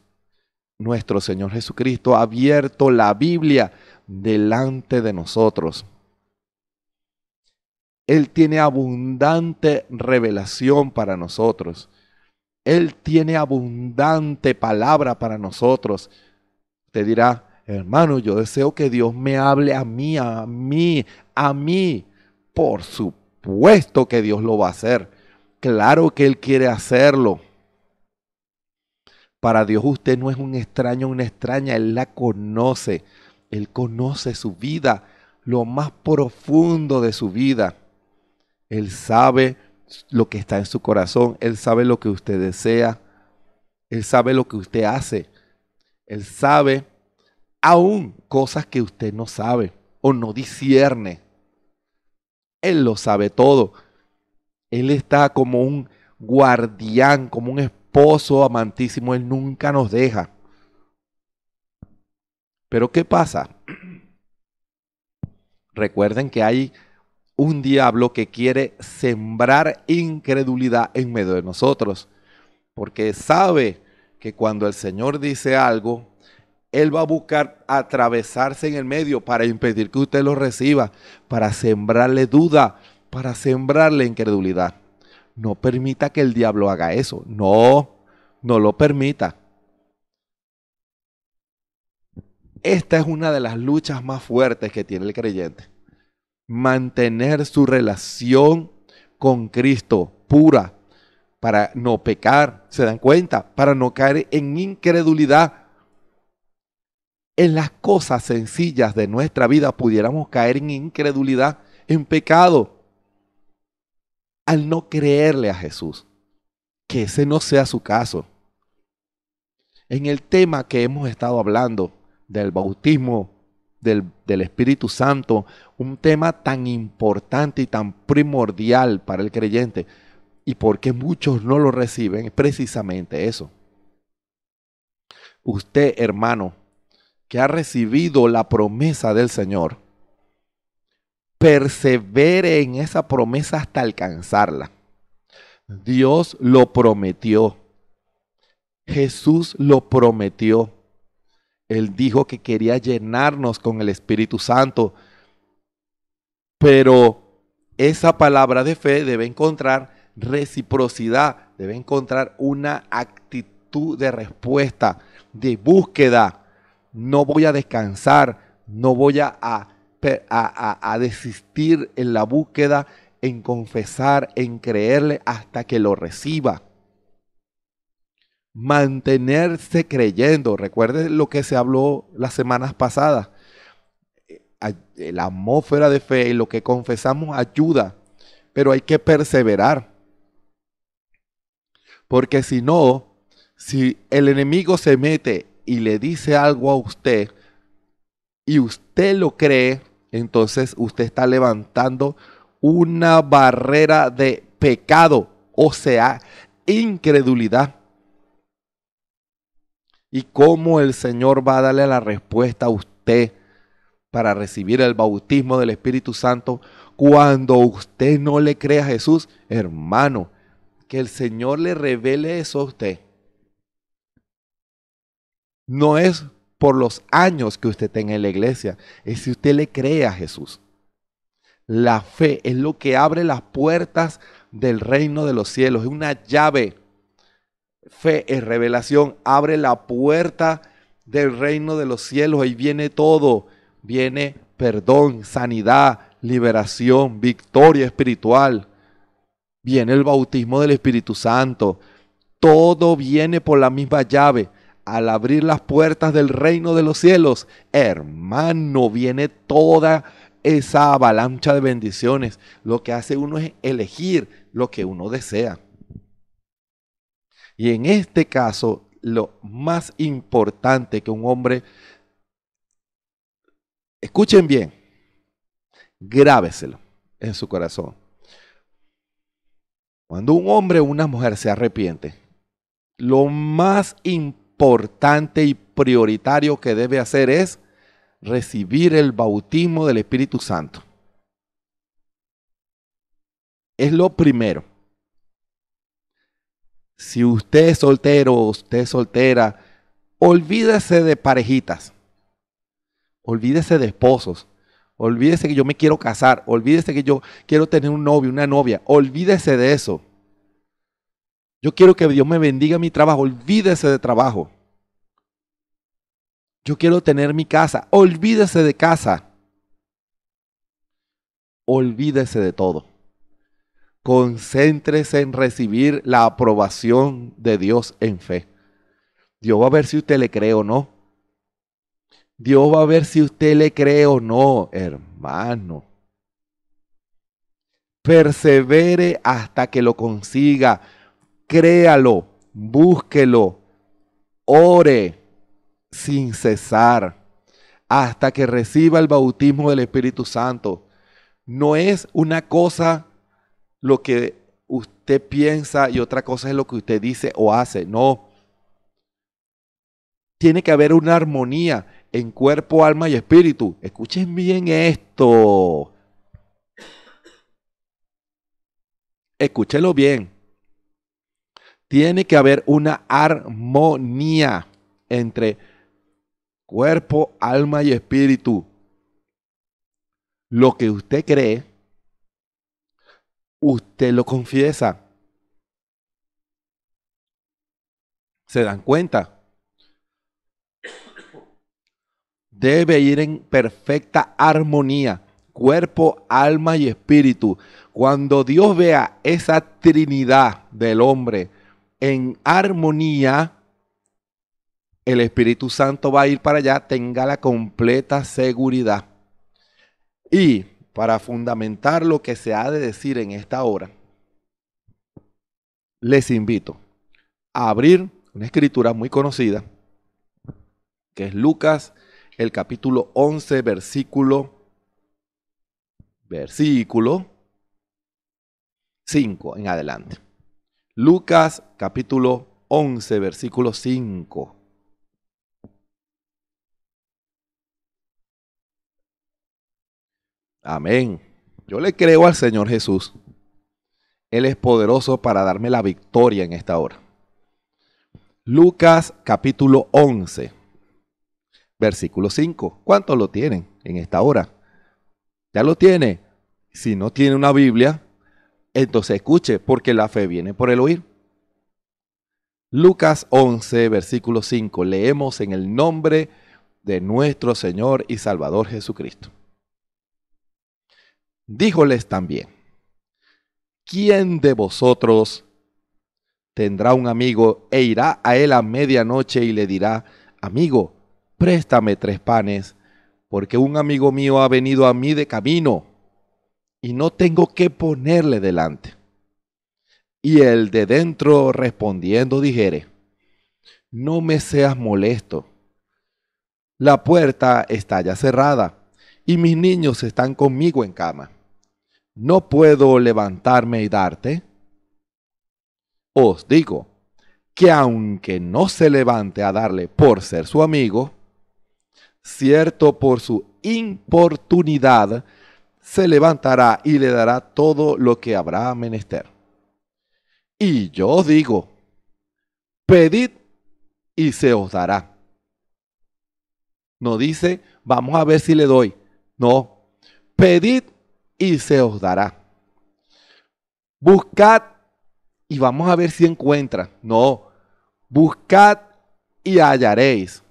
Nuestro Señor Jesucristo ha abierto la Biblia delante de nosotros. Él tiene abundante revelación para nosotros. Él tiene abundante palabra para nosotros. Te dirá, hermano, yo deseo que Dios me hable a mí, a mí, a mí. Por supuesto que Dios lo va a hacer Claro que Él quiere hacerlo. Para Dios usted no es un extraño, una extraña, Él la conoce. Él conoce su vida, lo más profundo de su vida. Él sabe lo que está en su corazón, Él sabe lo que usted desea, Él sabe lo que usted hace, Él sabe aún cosas que usted no sabe o no discierne. Él lo sabe todo. Él está como un guardián, como un esposo amantísimo. Él nunca nos deja. Pero ¿qué pasa? Recuerden que hay un diablo que quiere sembrar incredulidad en medio de nosotros, porque sabe que cuando el Señor dice algo, Él va a buscar atravesarse en el medio para impedir que usted lo reciba, para sembrarle duda, para sembrarle incredulidad. No permita que el diablo haga eso. No, no lo permita. Esta es una de las luchas más fuertes que tiene el creyente. Mantener su relación con Cristo pura para no pecar, se dan cuenta, para no caer en incredulidad. En las cosas sencillas de nuestra vida pudiéramos caer en incredulidad, en pecado al no creerle a Jesús. Que ese no sea su caso. En el tema que hemos estado hablando del bautismo del, Espíritu Santo, un tema tan importante y tan primordial para el creyente, y porque muchos no lo reciben, es precisamente eso. Usted, hermano, que ha recibido la promesa del Señor, persevere en esa promesa hasta alcanzarla. Dios lo prometió. Jesús lo prometió. Él dijo que quería llenarnos con el Espíritu Santo. Pero esa palabra de fe debe encontrar reciprocidad, debe encontrar una actitud de respuesta, de búsqueda. No voy a descansar, no voy a a, desistir en la búsqueda, en confesar, en creerle hasta que lo reciba mantenerse creyendo. Recuerde lo que se habló las semanas pasadas. Eh, eh, la atmósfera de fe y lo que confesamos ayuda, pero hay que perseverar. Porque si no, si el enemigo se mete y le dice algo a usted y usted lo cree, entonces usted está levantando una barrera de pecado, o sea, incredulidad. Y cómo el Señor va a darle la respuesta a usted para recibir el bautismo del Espíritu Santo cuando usted no le cree a Jesús, hermano, que el Señor le revele eso a usted. No es por los años que usted tenga en la iglesia, es si usted le cree a Jesús. La fe es lo que abre las puertas del reino de los cielos, es una llave. Fe es revelación, abre la puerta del reino de los cielos, ahí viene todo, viene perdón, sanidad, liberación, victoria espiritual, viene el bautismo del Espíritu Santo, todo viene por la misma llave al abrir las puertas del reino de los cielos, hermano, viene toda esa avalancha de bendiciones. Lo que hace uno es elegir lo que uno desea. Y en este caso, lo más importante que un hombre, escuchen bien, grábeselo en su corazón. Cuando un hombre o una mujer se arrepiente, lo más importante importante y prioritario que debe hacer es recibir el bautismo del Espíritu Santo. Es lo primero. Si usted es soltero o usted es soltera, olvídese de parejitas. Olvídese de esposos. Olvídese que yo me quiero casar. Olvídese que yo quiero tener un novio, una novia. Olvídese de eso. Yo quiero que Dios me bendiga mi trabajo. Olvídese de trabajo. Yo quiero tener mi casa. Olvídese de casa. Olvídese de todo. Concéntrese en recibir la aprobación de Dios en fe. Dios va a ver si usted le cree o no. Dios va a ver si usted le cree o no, hermano. Persevere hasta que lo consiga créalo, búsquelo, ore sin cesar hasta que reciba el bautismo del Espíritu Santo. No es una cosa lo que usted piensa y otra cosa es lo que usted dice o hace. No. Tiene que haber una armonía en cuerpo, alma y espíritu. Escuchen bien esto. Escúchelo bien. Tiene que haber una armonía entre cuerpo, alma y espíritu. Lo que usted cree, usted lo confiesa. ¿Se dan cuenta? Debe ir en perfecta armonía, cuerpo, alma y espíritu. Cuando Dios vea esa trinidad del hombre, en armonía, el Espíritu Santo va a ir para allá, tenga la completa seguridad. Y para fundamentar lo que se ha de decir en esta hora, les invito a abrir una escritura muy conocida, que es Lucas, el capítulo 11, versículo, versículo 5 en adelante. Lucas capítulo 11, versículo 5. Amén. Yo le creo al Señor Jesús. Él es poderoso para darme la victoria en esta hora. Lucas capítulo 11, versículo 5. ¿Cuántos lo tienen en esta hora? ¿Ya lo tiene? Si no tiene una Biblia, entonces escuche, porque la fe viene por el oír. Lucas 11, versículo 5. Leemos en el nombre de nuestro Señor y Salvador Jesucristo. Díjoles también, ¿quién de vosotros tendrá un amigo e irá a él a medianoche y le dirá, amigo, préstame tres panes, porque un amigo mío ha venido a mí de camino y no tengo que ponerle delante. Y el de dentro respondiendo dijere, no me seas molesto. La puerta está ya cerrada y mis niños están conmigo en cama. ¿No puedo levantarme y darte? Os digo que aunque no se levante a darle por ser su amigo, cierto por su importunidad se levantará y le dará todo lo que habrá menester. Y yo digo, pedid y se os dará. No dice, vamos a ver si le doy. No, pedid y se os dará. Buscad y vamos a ver si encuentra. No, buscad y hallaréis.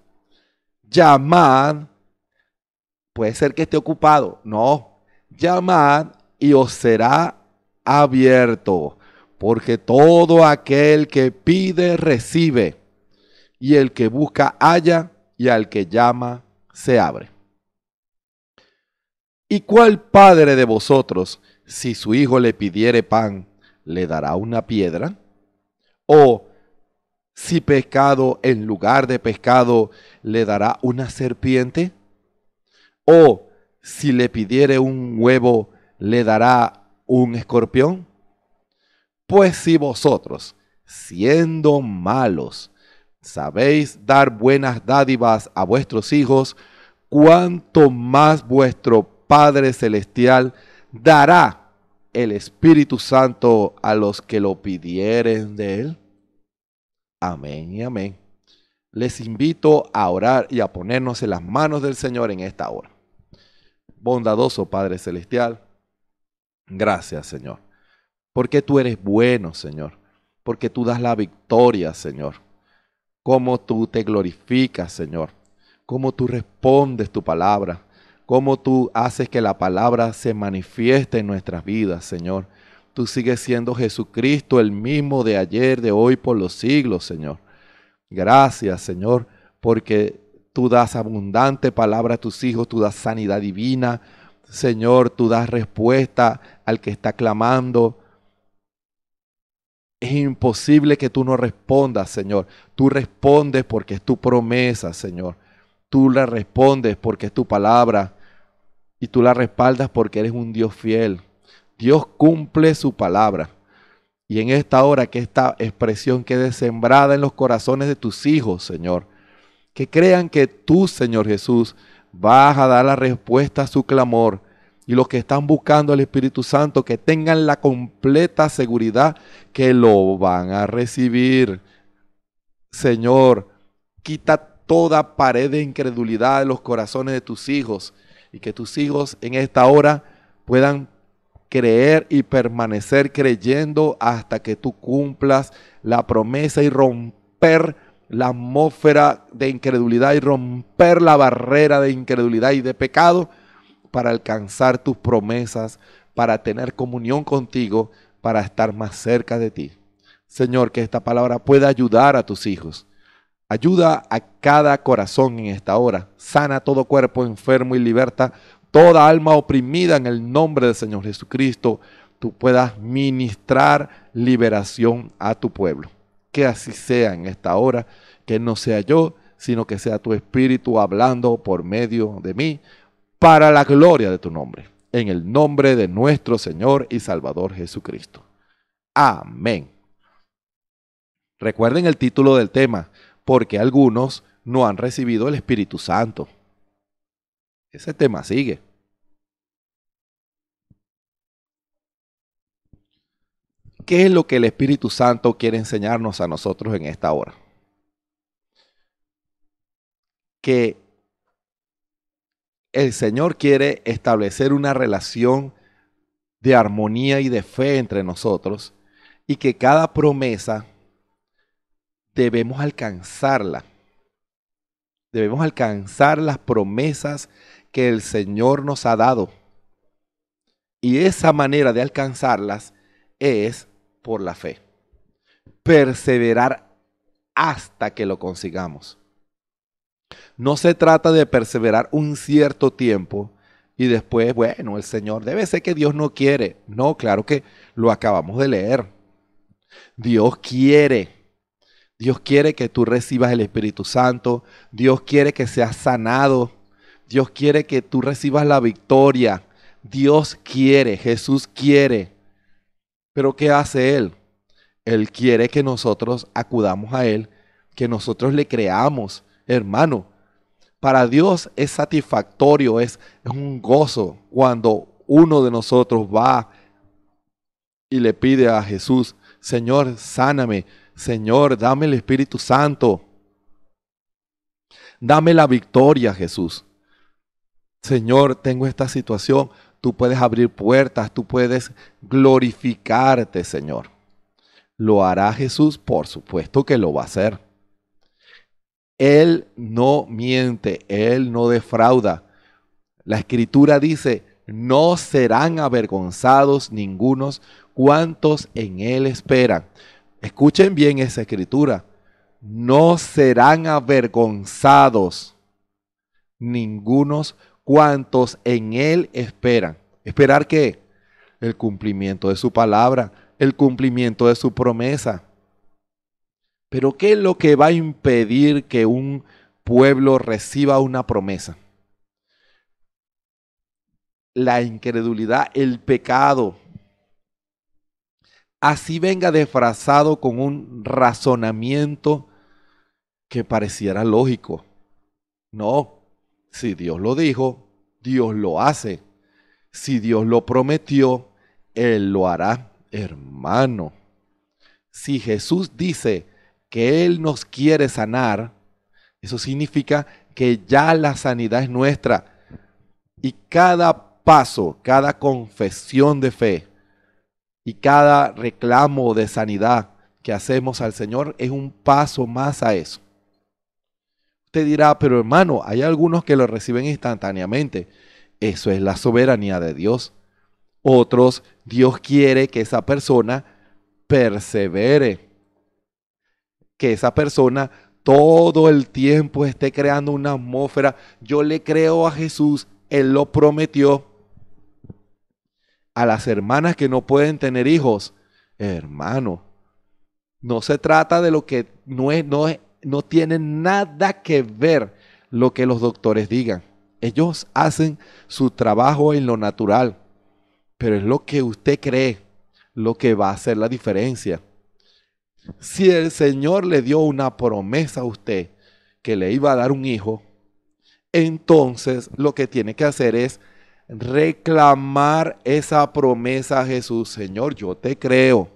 Llamad, puede ser que esté ocupado. No, llamad y os será abierto, porque todo aquel que pide recibe, y el que busca halla, y al que llama se abre. ¿Y cuál padre de vosotros, si su hijo le pidiere pan, le dará una piedra? ¿O si pescado en lugar de pescado, le dará una serpiente? ¿O si le pidiere un huevo, le dará un escorpión? Pues si vosotros, siendo malos, sabéis dar buenas dádivas a vuestros hijos, ¿cuánto más vuestro Padre Celestial dará el Espíritu Santo a los que lo pidieren de él. Amén y amén. Les invito a orar y a ponernos en las manos del Señor en esta hora bondadoso Padre Celestial, gracias Señor, porque tú eres bueno Señor, porque tú das la victoria Señor, cómo tú te glorificas Señor, cómo tú respondes tu palabra, cómo tú haces que la palabra se manifieste en nuestras vidas Señor. Tú sigues siendo Jesucristo el mismo de ayer, de hoy, por los siglos, Señor. Gracias, Señor, porque tú das abundante palabra a tus hijos, tú das sanidad divina, Señor, tú das respuesta al que está clamando. Es imposible que tú no respondas, Señor. Tú respondes porque es tu promesa, Señor. Tú la respondes porque es tu palabra. Y tú la respaldas porque eres un Dios fiel. Dios cumple su palabra. Y en esta hora que esta expresión quede sembrada en los corazones de tus hijos, Señor que crean que tú, Señor Jesús, vas a dar la respuesta a su clamor. Y los que están buscando al Espíritu Santo, que tengan la completa seguridad que lo van a recibir. Señor, quita toda pared de incredulidad de los corazones de tus hijos y que tus hijos en esta hora puedan creer y permanecer creyendo hasta que tú cumplas la promesa y romper la atmósfera de incredulidad y romper la barrera de incredulidad y de pecado para alcanzar tus promesas, para tener comunión contigo, para estar más cerca de ti. Señor, que esta palabra pueda ayudar a tus hijos. Ayuda a cada corazón en esta hora. Sana todo cuerpo enfermo y liberta toda alma oprimida en el nombre del Señor Jesucristo. Tú puedas ministrar liberación a tu pueblo que así sea en esta hora, que no sea yo, sino que sea tu Espíritu hablando por medio de mí, para la gloria de tu nombre, en el nombre de nuestro Señor y Salvador Jesucristo. Amén. Recuerden el título del tema, porque algunos no han recibido el Espíritu Santo. Ese tema sigue. ¿Qué es lo que el Espíritu Santo quiere enseñarnos a nosotros en esta hora? Que el Señor quiere establecer una relación de armonía y de fe entre nosotros y que cada promesa debemos alcanzarla. Debemos alcanzar las promesas que el Señor nos ha dado. Y esa manera de alcanzarlas es por la fe. Perseverar hasta que lo consigamos. No se trata de perseverar un cierto tiempo y después, bueno, el Señor debe ser que Dios no quiere. No, claro que lo acabamos de leer. Dios quiere. Dios quiere que tú recibas el Espíritu Santo. Dios quiere que seas sanado. Dios quiere que tú recibas la victoria. Dios quiere, Jesús quiere. Pero ¿qué hace Él? Él quiere que nosotros acudamos a Él, que nosotros le creamos, hermano. Para Dios es satisfactorio, es, es un gozo cuando uno de nosotros va y le pide a Jesús, Señor, sáname, Señor, dame el Espíritu Santo, dame la victoria, Jesús. Señor, tengo esta situación, tú puedes abrir puertas, tú puedes glorificarte, Señor. ¿Lo hará Jesús? Por supuesto que lo va a hacer. Él no miente, Él no defrauda. La escritura dice, no serán avergonzados ningunos cuantos en Él esperan. Escuchen bien esa escritura. No serán avergonzados ningunos cuantos en Él esperan. ¿Esperar qué? El cumplimiento de su palabra, el cumplimiento de su promesa. Pero ¿qué es lo que va a impedir que un pueblo reciba una promesa? La incredulidad, el pecado. Así venga disfrazado con un razonamiento que pareciera lógico. No, si Dios lo dijo, Dios lo hace. Si Dios lo prometió, Él lo hará, hermano. Si Jesús dice que Él nos quiere sanar, eso significa que ya la sanidad es nuestra. Y cada paso, cada confesión de fe y cada reclamo de sanidad que hacemos al Señor es un paso más a eso. Te dirá, pero hermano, hay algunos que lo reciben instantáneamente. Eso es la soberanía de Dios. Otros, Dios quiere que esa persona persevere. Que esa persona todo el tiempo esté creando una atmósfera. Yo le creo a Jesús, Él lo prometió. A las hermanas que no pueden tener hijos, hermano, no se trata de lo que no es, no es no tiene nada que ver lo que los doctores digan. Ellos hacen su trabajo en lo natural, pero es lo que usted cree lo que va a hacer la diferencia. Si el Señor le dio una promesa a usted que le iba a dar un hijo, entonces lo que tiene que hacer es reclamar esa promesa a Jesús. Señor, yo te creo.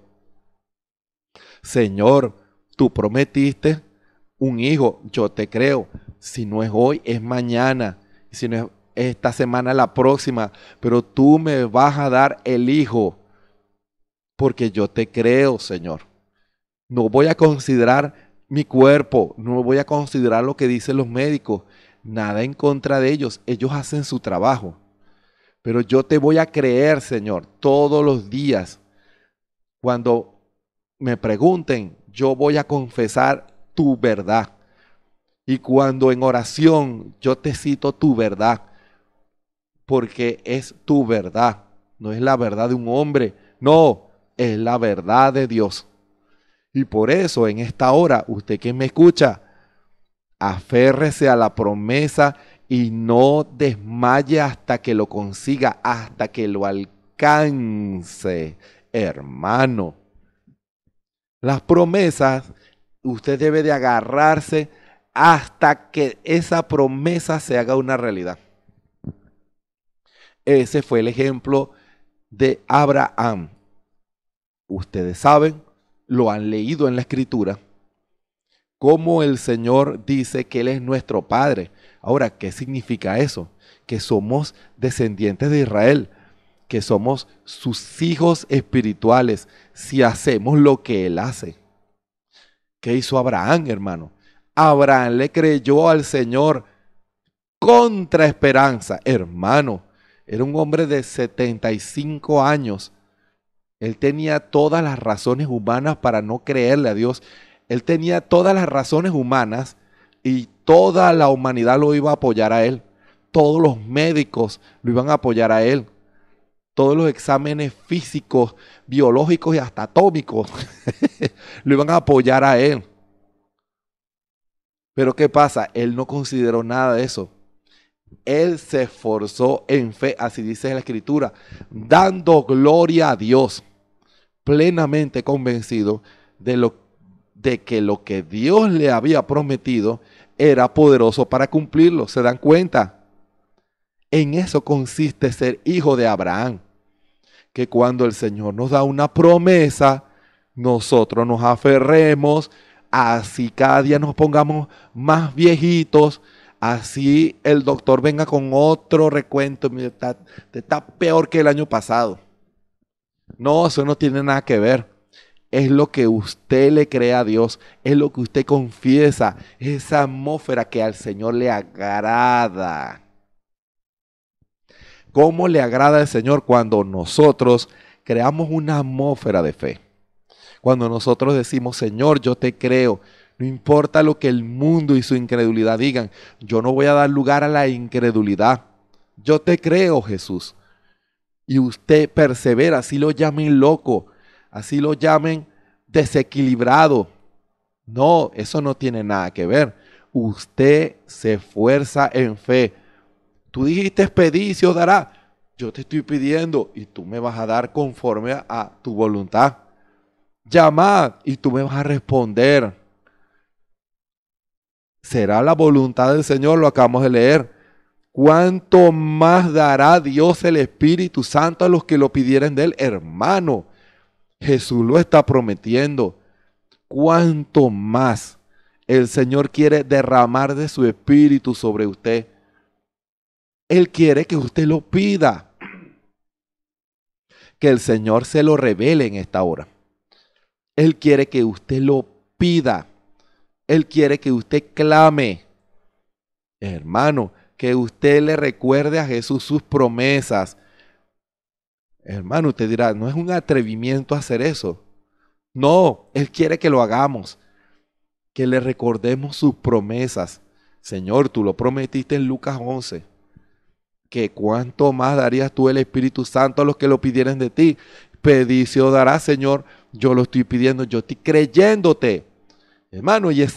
Señor, tú prometiste un hijo, yo te creo, si no es hoy, es mañana, si no es esta semana, la próxima, pero tú me vas a dar el hijo, porque yo te creo, Señor. No voy a considerar mi cuerpo, no voy a considerar lo que dicen los médicos, nada en contra de ellos, ellos hacen su trabajo. Pero yo te voy a creer, Señor, todos los días. Cuando me pregunten, yo voy a confesar tu verdad. Y cuando en oración yo te cito tu verdad, porque es tu verdad, no es la verdad de un hombre, no, es la verdad de Dios. Y por eso en esta hora, usted que me escucha, aférrese a la promesa y no desmaye hasta que lo consiga, hasta que lo alcance, hermano. Las promesas usted debe de agarrarse hasta que esa promesa se haga una realidad. Ese fue el ejemplo de Abraham. Ustedes saben, lo han leído en la escritura, cómo el Señor dice que Él es nuestro Padre. Ahora, ¿qué significa eso? Que somos descendientes de Israel, que somos sus hijos espirituales si hacemos lo que Él hace. ¿Qué hizo Abraham, hermano? Abraham le creyó al Señor contra esperanza. Hermano, era un hombre de 75 años. Él tenía todas las razones humanas para no creerle a Dios. Él tenía todas las razones humanas y toda la humanidad lo iba a apoyar a él. Todos los médicos lo iban a apoyar a él todos los exámenes físicos, biológicos y hasta atómicos lo iban a apoyar a él. Pero ¿qué pasa? Él no consideró nada de eso. Él se esforzó en fe, así dice la escritura, dando gloria a Dios, plenamente convencido de, lo, de que lo que Dios le había prometido era poderoso para cumplirlo. ¿Se dan cuenta? En eso consiste ser hijo de Abraham que cuando el Señor nos da una promesa, nosotros nos aferremos, así cada día nos pongamos más viejitos, así el doctor venga con otro recuento, está, está peor que el año pasado. No, eso no tiene nada que ver es lo que usted le cree a Dios, es lo que usted confiesa, esa atmósfera que al Señor le agrada. ¿Cómo le agrada al Señor cuando nosotros creamos una atmósfera de fe? Cuando nosotros decimos, Señor, yo te creo, no importa lo que el mundo y su incredulidad digan, yo no voy a dar lugar a la incredulidad. Yo te creo, Jesús. Y usted persevera, así lo llamen loco, así lo llamen desequilibrado. No, eso no tiene nada que ver. Usted se esfuerza en fe Tú dijiste expedicio dará. Yo te estoy pidiendo y tú me vas a dar conforme a tu voluntad. Llamad y tú me vas a responder. Será la voluntad del Señor, lo acabamos de leer. ¿Cuánto más dará Dios el Espíritu Santo a los que lo pidieren de él? Hermano, Jesús lo está prometiendo. ¿Cuánto más el Señor quiere derramar de su Espíritu sobre usted? Él quiere que usted lo pida. Que el Señor se lo revele en esta hora. Él quiere que usted lo pida. Él quiere que usted clame. Hermano, que usted le recuerde a Jesús sus promesas. Hermano, usted dirá, no es un atrevimiento hacer eso. No, Él quiere que lo hagamos, que le recordemos sus promesas. Señor, tú lo prometiste en Lucas 11 que cuánto más darías tú el Espíritu Santo a los que lo pidieran de ti. Pedicio dará, Señor. Yo lo estoy pidiendo, yo estoy creyéndote. Hermano, y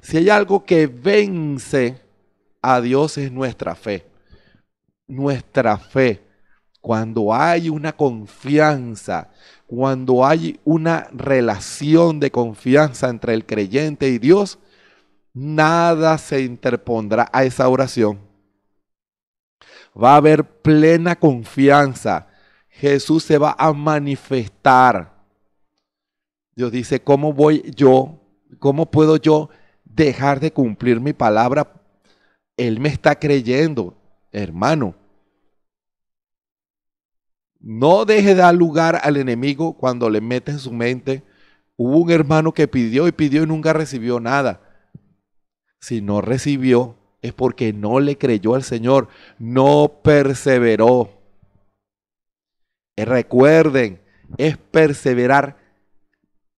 si hay algo que vence a Dios es nuestra fe. Nuestra fe. Cuando hay una confianza, cuando hay una relación de confianza entre el creyente y Dios, nada se interpondrá a esa oración va a haber plena confianza. Jesús se va a manifestar. Dios dice, ¿cómo voy yo? ¿Cómo puedo yo dejar de cumplir mi palabra? Él me está creyendo, hermano. No deje de dar lugar al enemigo cuando le mete en su mente. Hubo un hermano que pidió y pidió y nunca recibió nada. Si no recibió, es porque no le creyó al Señor, no perseveró. Eh, recuerden, es perseverar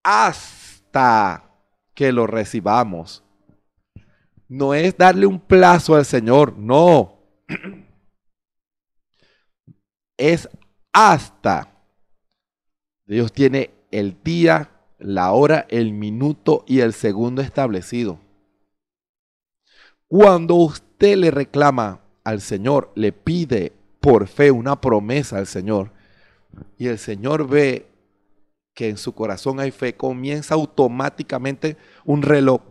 hasta que lo recibamos. No es darle un plazo al Señor, no. Es hasta. Dios tiene el día, la hora, el minuto y el segundo establecido. Cuando usted le reclama al Señor, le pide por fe una promesa al Señor, y el Señor ve que en su corazón hay fe, comienza automáticamente un reloj.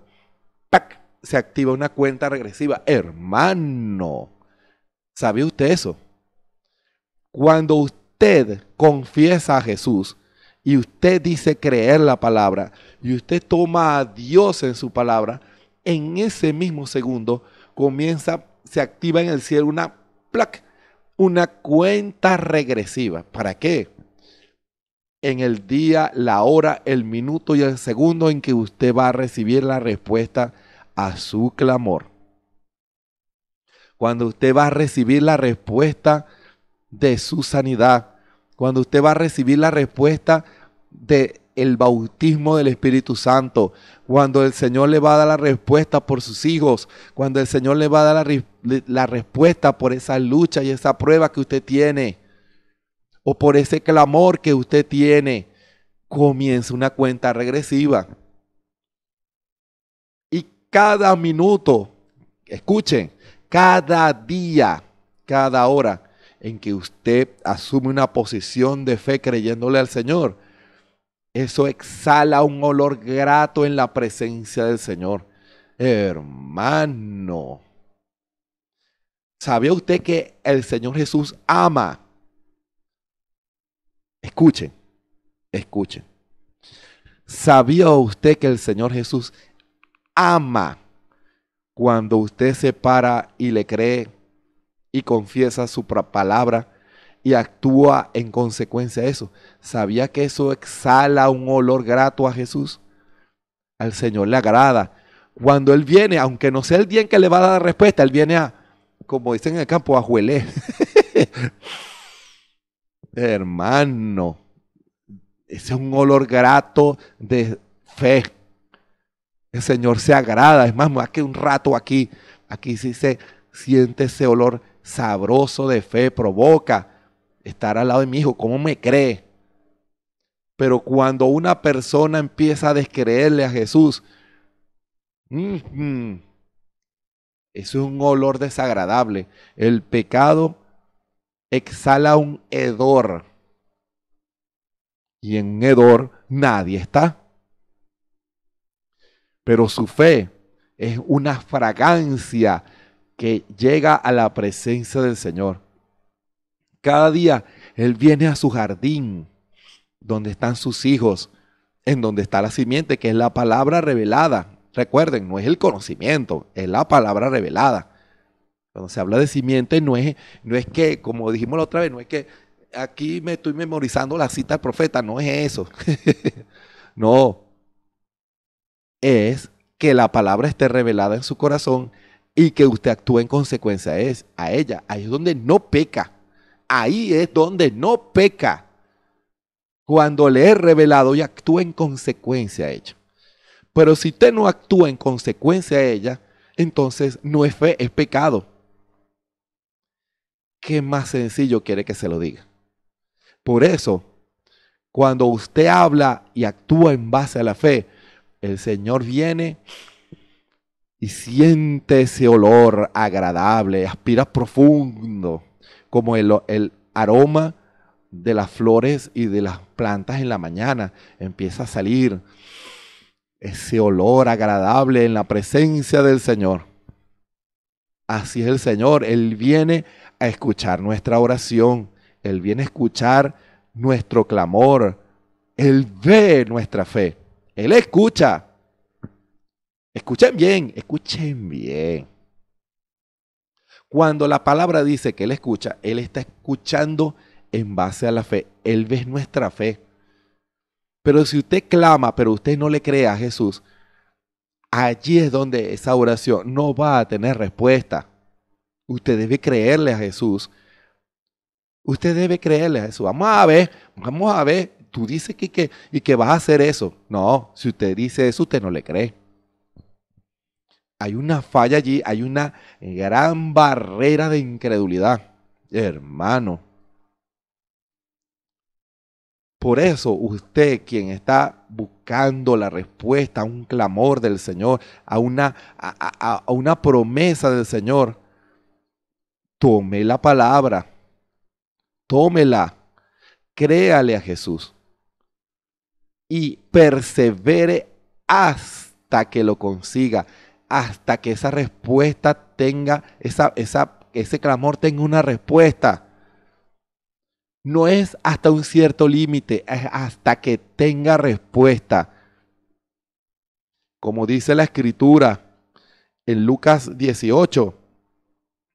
Se activa una cuenta regresiva. Hermano, ¿sabe usted eso? Cuando usted confiesa a Jesús y usted dice creer la palabra y usted toma a Dios en su palabra, en ese mismo segundo comienza, se activa en el cielo una placa, una cuenta regresiva. ¿Para qué? En el día, la hora, el minuto y el segundo en que usted va a recibir la respuesta a su clamor. Cuando usted va a recibir la respuesta de su sanidad, cuando usted va a recibir la respuesta de el bautismo del Espíritu Santo, cuando el Señor le va a dar la respuesta por sus hijos, cuando el Señor le va a dar la, respuesta por esa lucha y esa prueba que usted tiene, o por ese clamor que usted tiene, comienza una cuenta regresiva. Y cada minuto, escuchen, cada día, cada hora en que usted asume una posición de fe creyéndole al Señor, eso exhala un olor grato en la presencia del Señor. Hermano, ¿sabía usted que el Señor Jesús ama? Escuchen, escuchen. ¿Sabía usted que el Señor Jesús ama cuando usted se para y le cree y confiesa su palabra? y actúa en consecuencia de eso. ¿Sabía que eso exhala un olor grato a Jesús? Al Señor le agrada. Cuando Él viene, aunque no sea el día en que le va a dar respuesta, Él viene a, como dicen en el campo, a juelé. Hermano, ese es un olor grato de fe. El Señor se agrada. Es más, más que un rato aquí. Aquí sí se siente ese olor sabroso de fe, provoca estar al lado de mi hijo, ¿cómo me cree? Pero cuando una persona empieza a descreerle a Jesús, eso es un olor desagradable. El pecado exhala un hedor. Y en hedor nadie está. Pero su fe es una fragancia que llega a la presencia del Señor. Cada día Él viene a su jardín, donde están sus hijos, en donde está la simiente, que es la palabra revelada. Recuerden, no es el conocimiento, es la palabra revelada. Cuando se habla de simiente, no es, no es que, como dijimos la otra vez, no es que aquí me estoy memorizando la cita del profeta, no es eso. no. Es que la palabra esté revelada en su corazón y que usted actúe en consecuencia a ella. Ahí es donde no peca ahí es donde no peca. Cuando le he revelado y actúa en consecuencia a ella. Pero si usted no actúa en consecuencia a ella, entonces no es fe, es pecado. ¿Qué más sencillo quiere que se lo diga? Por eso, cuando usted habla y actúa en base a la fe, el Señor viene y siente ese olor agradable, aspira profundo como el, aroma de las flores y de las plantas en la mañana. Empieza a salir ese olor agradable en la presencia del Señor. Así es el Señor. Él viene a escuchar nuestra oración. Él viene a escuchar nuestro clamor. Él ve nuestra fe. Él escucha. Escuchen bien, escuchen bien. Cuando la palabra dice que Él escucha, Él está escuchando en base a la fe. Él ve nuestra fe. Pero si usted clama, pero usted no le cree a Jesús, allí es donde esa oración no va a tener respuesta. Usted debe creerle a Jesús. Usted debe creerle a Jesús. Vamos a ver, vamos a ver. Tú dices que, y que vas a hacer eso. No, si usted dice eso, usted no le cree hay una falla allí, hay una gran barrera de incredulidad, hermano. Por eso usted, quien está buscando la respuesta a un clamor del Señor, a una, a, una promesa del Señor, tome la palabra, tómela, créale a Jesús y persevere hasta que lo consiga hasta que esa respuesta tenga, ese clamor tenga una respuesta. No es hasta un cierto límite, es hasta que tenga respuesta. Como dice la escritura en Lucas 18,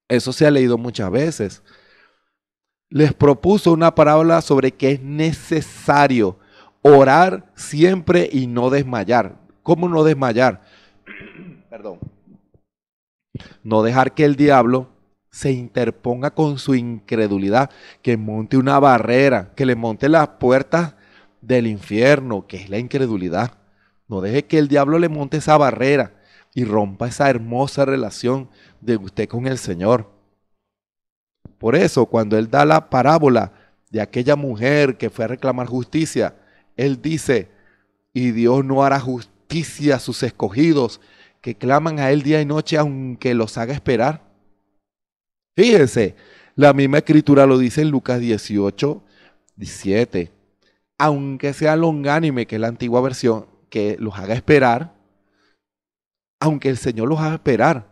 eso se ha leído muchas veces, les propuso una parábola sobre que es necesario orar siempre y no desmayar. ¿Cómo no desmayar? perdón, no dejar que el diablo se interponga con su incredulidad, que monte una barrera, que le monte las puertas del infierno, que es la incredulidad. No deje que el diablo le monte esa barrera y rompa esa hermosa relación de usted con el Señor. Por eso, cuando Él da la parábola de aquella mujer que fue a reclamar justicia, Él dice, y Dios no hará justicia a sus escogidos que claman a Él día y noche aunque los haga esperar. Fíjense, la misma escritura lo dice en Lucas 18, 17. Aunque sea longánime, que es la antigua versión, que los haga esperar, aunque el Señor los haga esperar,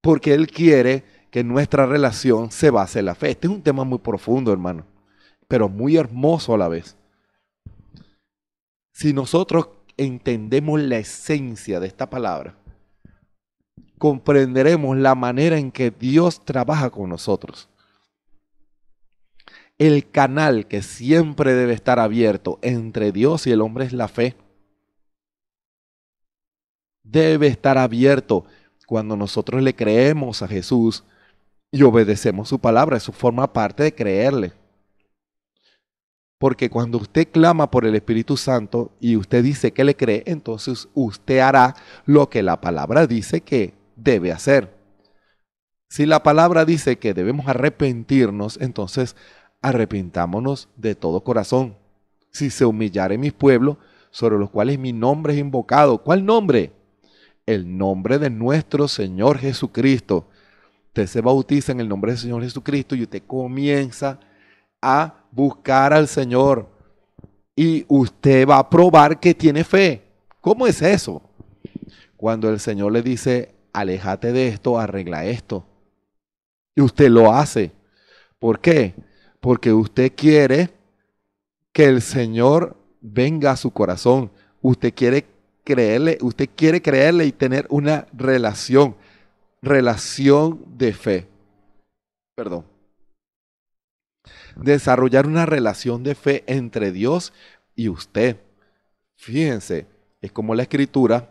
porque Él quiere que nuestra relación se base en la fe. Este es un tema muy profundo, hermano, pero muy hermoso a la vez. Si nosotros entendemos la esencia de esta palabra, comprenderemos la manera en que Dios trabaja con nosotros. El canal que siempre debe estar abierto entre Dios y el hombre es la fe. Debe estar abierto cuando nosotros le creemos a Jesús y obedecemos su palabra. Eso forma parte de creerle. Porque cuando usted clama por el Espíritu Santo y usted dice que le cree, entonces usted hará lo que la palabra dice que debe hacer. Si la palabra dice que debemos arrepentirnos, entonces arrepintámonos de todo corazón. Si se humillare mi pueblo, sobre los cuales mi nombre es invocado, ¿cuál nombre? El nombre de nuestro Señor Jesucristo. Usted se bautiza en el nombre del Señor Jesucristo y usted comienza a buscar al Señor y usted va a probar que tiene fe. ¿Cómo es eso? Cuando el Señor le dice, aléjate de esto, arregla esto. Y usted lo hace. ¿Por qué? Porque usted quiere que el Señor venga a su corazón. Usted quiere creerle, usted quiere creerle y tener una relación, relación de fe. Perdón desarrollar una relación de fe entre Dios y usted. Fíjense, es como la escritura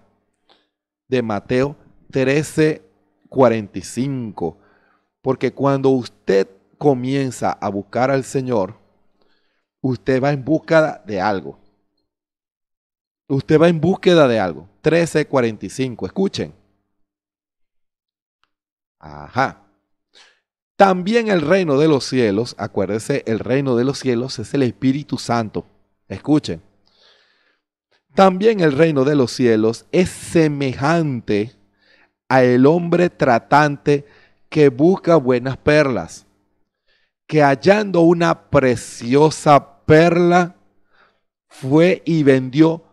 de Mateo 13:45, Porque cuando usted comienza a buscar al Señor, usted va en búsqueda de algo. Usted va en búsqueda de algo. 13.45. Escuchen. Ajá. También el reino de los cielos, acuérdese, el reino de los cielos es el Espíritu Santo. Escuchen. También el reino de los cielos es semejante a el hombre tratante que busca buenas perlas, que hallando una preciosa perla, fue y vendió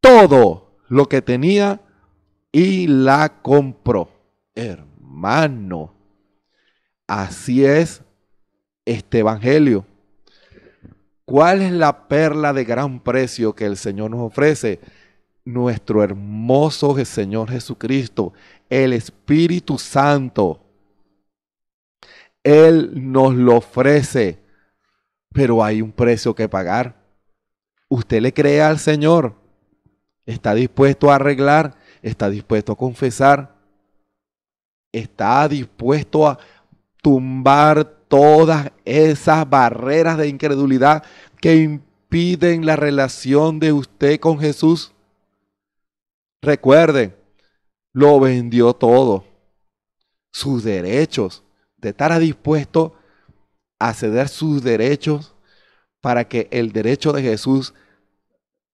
todo lo que tenía y la compró. Hermano. Mano, Así es este Evangelio. ¿Cuál es la perla de gran precio que el Señor nos ofrece? Nuestro hermoso Señor Jesucristo, el Espíritu Santo. Él nos lo ofrece, pero hay un precio que pagar. Usted le cree al Señor, está dispuesto a arreglar, está dispuesto a confesar, está dispuesto a tumbar todas esas barreras de incredulidad que impiden la relación de usted con Jesús. Recuerde, lo vendió todo, sus derechos, de estar dispuesto a ceder sus derechos para que el derecho de Jesús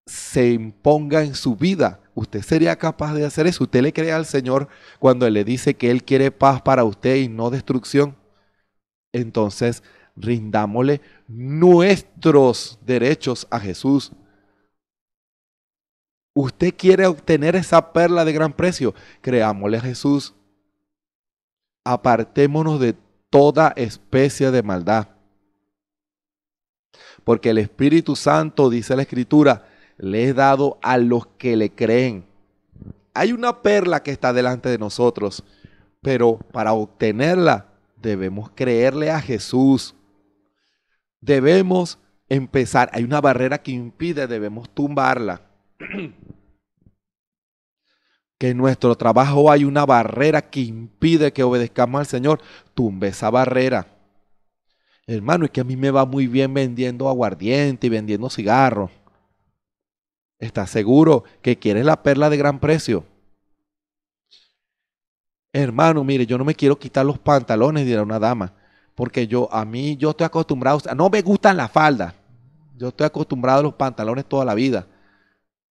se imponga en su vida. ¿Usted sería capaz de hacer eso? ¿Usted le cree al Señor cuando Él le dice que Él quiere paz para usted y no destrucción? Entonces, rindámosle nuestros derechos a Jesús. Usted quiere obtener esa perla de gran precio. Creámosle a Jesús. Apartémonos de toda especie de maldad. Porque el Espíritu Santo, dice la Escritura, le he dado a los que le creen. Hay una perla que está delante de nosotros, pero para obtenerla debemos creerle a Jesús. Debemos empezar. Hay una barrera que impide, debemos tumbarla. que en nuestro trabajo hay una barrera que impide que obedezcamos al Señor. Tumbe esa barrera. Hermano, es que a mí me va muy bien vendiendo aguardiente y vendiendo cigarros. ¿Estás seguro que quieres la perla de gran precio? Hermano, mire, yo no me quiero quitar los pantalones, dirá una dama, porque yo, a mí, yo estoy acostumbrado, no me gustan las faldas, yo estoy acostumbrado a los pantalones toda la vida.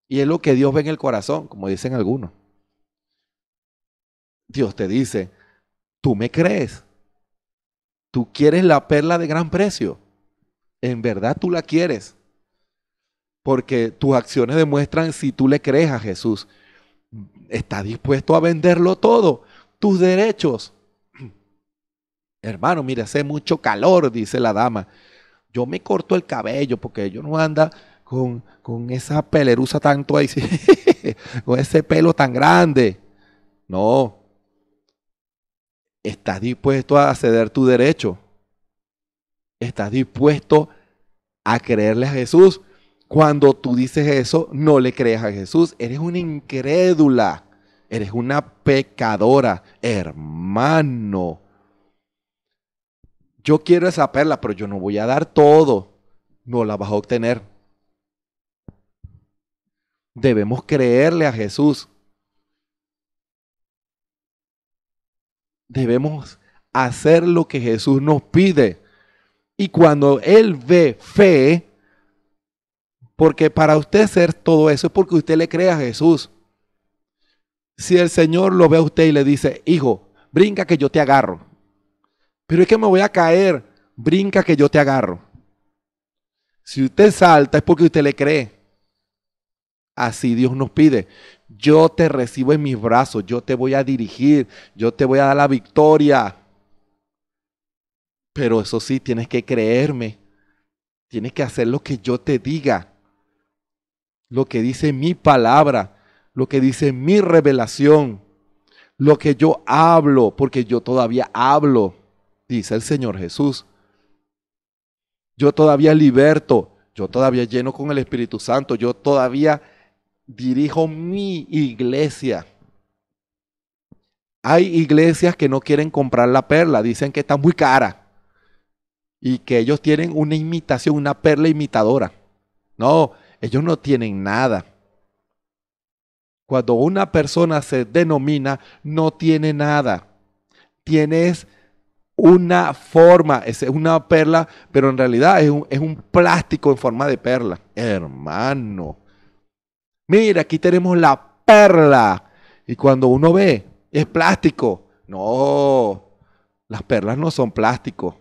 Y es lo que Dios ve en el corazón, como dicen algunos. Dios te dice, tú me crees, tú quieres la perla de gran precio, en verdad tú la quieres porque tus acciones demuestran si tú le crees a Jesús. Está dispuesto a venderlo todo, tus derechos. Hermano, mira, hace mucho calor, dice la dama. Yo me corto el cabello porque yo no anda con, con esa pelerusa tanto ahí, con ese pelo tan grande. No. ¿Estás dispuesto a ceder tu derecho? ¿Estás dispuesto a creerle a Jesús? Cuando tú dices eso, no le creas a Jesús. Eres una incrédula. Eres una pecadora, hermano. Yo quiero esa perla, pero yo no voy a dar todo. No la vas a obtener. Debemos creerle a Jesús. Debemos hacer lo que Jesús nos pide. Y cuando Él ve fe, porque para usted ser todo eso es porque usted le cree a Jesús. Si el Señor lo ve a usted y le dice, hijo, brinca que yo te agarro. Pero es que me voy a caer, brinca que yo te agarro. Si usted salta es porque usted le cree. Así Dios nos pide. Yo te recibo en mis brazos, yo te voy a dirigir, yo te voy a dar la victoria. Pero eso sí, tienes que creerme. Tienes que hacer lo que yo te diga lo que dice mi palabra, lo que dice mi revelación, lo que yo hablo, porque yo todavía hablo, dice el Señor Jesús. Yo todavía liberto, yo todavía lleno con el Espíritu Santo, yo todavía dirijo mi iglesia. Hay iglesias que no quieren comprar la perla, dicen que está muy cara y que ellos tienen una imitación, una perla imitadora. No, ellos no tienen nada. Cuando una persona se denomina, no tiene nada. Tienes una forma, es una perla, pero en realidad es un, es un plástico en forma de perla. Hermano, mira, aquí tenemos la perla. Y cuando uno ve, es plástico. No, las perlas no son plástico.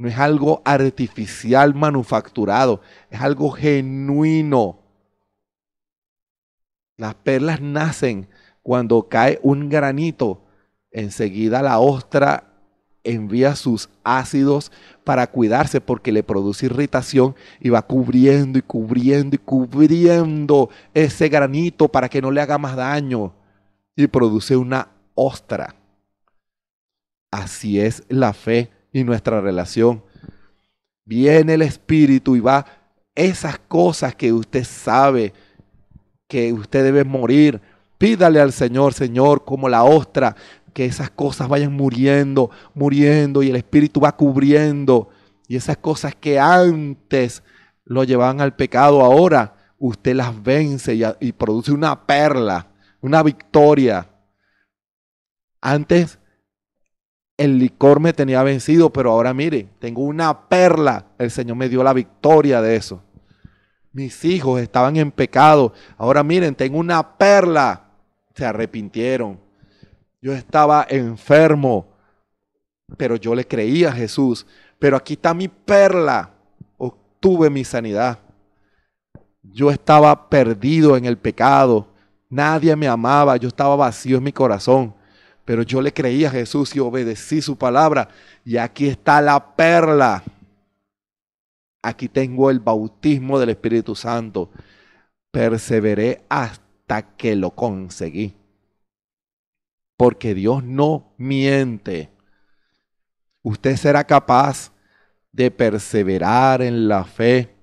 No es algo artificial, manufacturado, es algo genuino. Las perlas nacen cuando cae un granito. Enseguida la ostra envía sus ácidos para cuidarse porque le produce irritación y va cubriendo y cubriendo y cubriendo ese granito para que no le haga más daño y produce una ostra. Así es la fe y nuestra relación. Viene el Espíritu y va esas cosas que usted sabe que usted debe morir. Pídale al Señor, Señor, como la ostra, que esas cosas vayan muriendo, muriendo y el Espíritu va cubriendo. Y esas cosas que antes lo llevaban al pecado, ahora usted las vence y, y produce una perla, una victoria. Antes el licor me tenía vencido, pero ahora miren, tengo una perla. El Señor me dio la victoria de eso. Mis hijos estaban en pecado. Ahora miren, tengo una perla. Se arrepintieron. Yo estaba enfermo, pero yo le creía a Jesús. Pero aquí está mi perla. Obtuve mi sanidad. Yo estaba perdido en el pecado. Nadie me amaba. Yo estaba vacío en mi corazón pero yo le creí a Jesús y obedecí su palabra. Y aquí está la perla. Aquí tengo el bautismo del Espíritu Santo. Perseveré hasta que lo conseguí. Porque Dios no miente. Usted será capaz de perseverar en la fe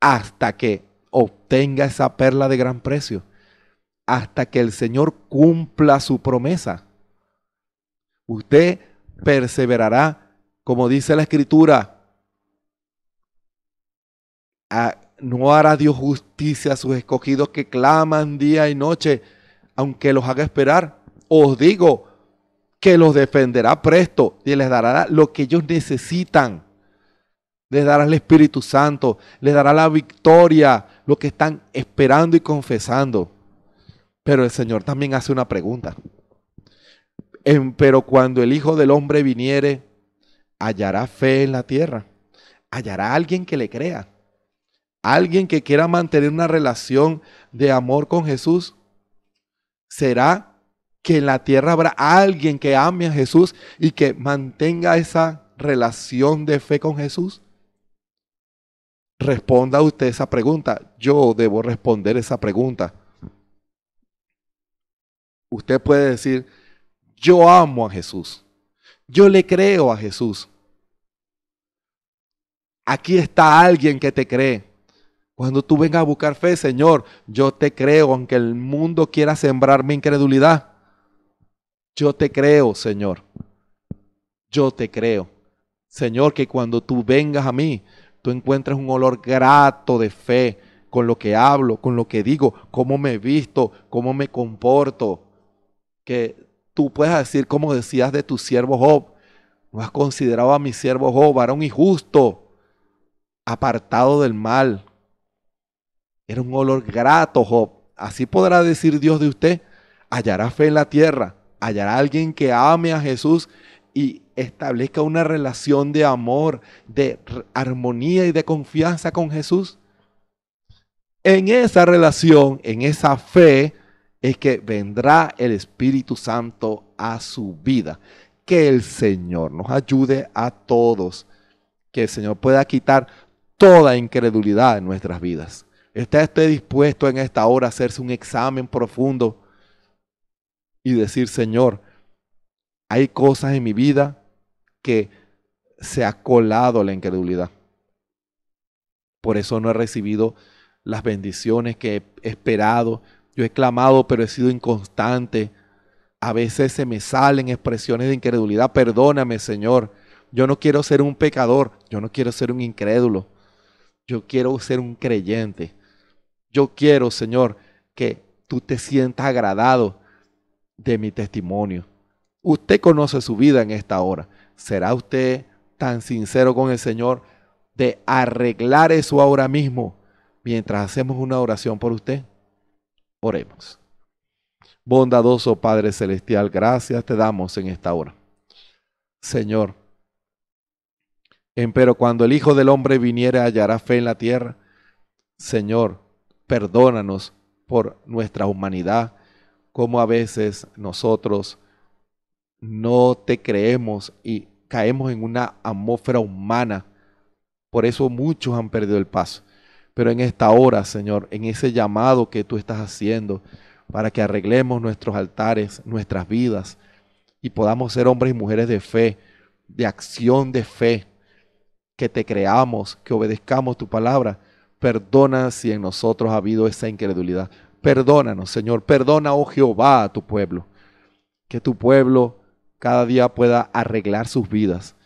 hasta que obtenga esa perla de gran precio, hasta que el Señor cumpla su promesa. Usted perseverará, como dice la escritura. Ah, no hará Dios justicia a sus escogidos que claman día y noche, aunque los haga esperar. Os digo que los defenderá presto y les dará lo que ellos necesitan. Les dará el Espíritu Santo, les dará la victoria, lo que están esperando y confesando. Pero el Señor también hace una pregunta. Pero cuando el Hijo del Hombre viniere, hallará fe en la tierra. Hallará alguien que le crea. Alguien que quiera mantener una relación de amor con Jesús. Será que en la tierra habrá alguien que ame a Jesús y que mantenga esa relación de fe con Jesús. Responda usted esa pregunta. Yo debo responder esa pregunta. Usted puede decir, yo amo a Jesús. Yo le creo a Jesús. Aquí está alguien que te cree. Cuando tú vengas a buscar fe, Señor, yo te creo, aunque el mundo quiera sembrar mi incredulidad. Yo te creo, Señor. Yo te creo. Señor, que cuando tú vengas a mí, tú encuentres un olor grato de fe con lo que hablo, con lo que digo, cómo me visto, cómo me comporto. Que tú puedes decir, como decías de tu siervo Job, no has considerado a mi siervo Job, varón injusto, apartado del mal. Era un olor grato, Job. Así podrá decir Dios de usted, hallará fe en la tierra, hallará alguien que ame a Jesús y establezca una relación de amor, de armonía y de confianza con Jesús. En esa relación, en esa fe, es que vendrá el Espíritu Santo a su vida. Que el Señor nos ayude a todos, que el Señor pueda quitar toda incredulidad en nuestras vidas. ¿Está usted dispuesto en esta hora a hacerse un examen profundo y decir, Señor, hay cosas en mi vida que se ha colado la incredulidad? Por eso no he recibido las bendiciones que he esperado, yo he clamado, pero he sido inconstante. A veces se me salen expresiones de incredulidad. Perdóname, Señor. Yo no quiero ser un pecador. Yo no quiero ser un incrédulo. Yo quiero ser un creyente. Yo quiero, Señor, que tú te sientas agradado de mi testimonio. Usted conoce su vida en esta hora. ¿Será usted tan sincero con el Señor de arreglar eso ahora mismo mientras hacemos una oración por usted? Oremos. Bondadoso Padre Celestial, gracias te damos en esta hora. Señor, empero cuando el Hijo del Hombre viniere hallará fe en la tierra. Señor, perdónanos por nuestra humanidad, como a veces nosotros no te creemos y caemos en una atmósfera humana. Por eso muchos han perdido el paso. Pero en esta hora, Señor, en ese llamado que tú estás haciendo para que arreglemos nuestros altares, nuestras vidas, y podamos ser hombres y mujeres de fe, de acción de fe, que te creamos, que obedezcamos tu palabra. Perdona si en nosotros ha habido esa incredulidad. Perdónanos, Señor. Perdona, oh Jehová, a tu pueblo. Que tu pueblo cada día pueda arreglar sus vidas.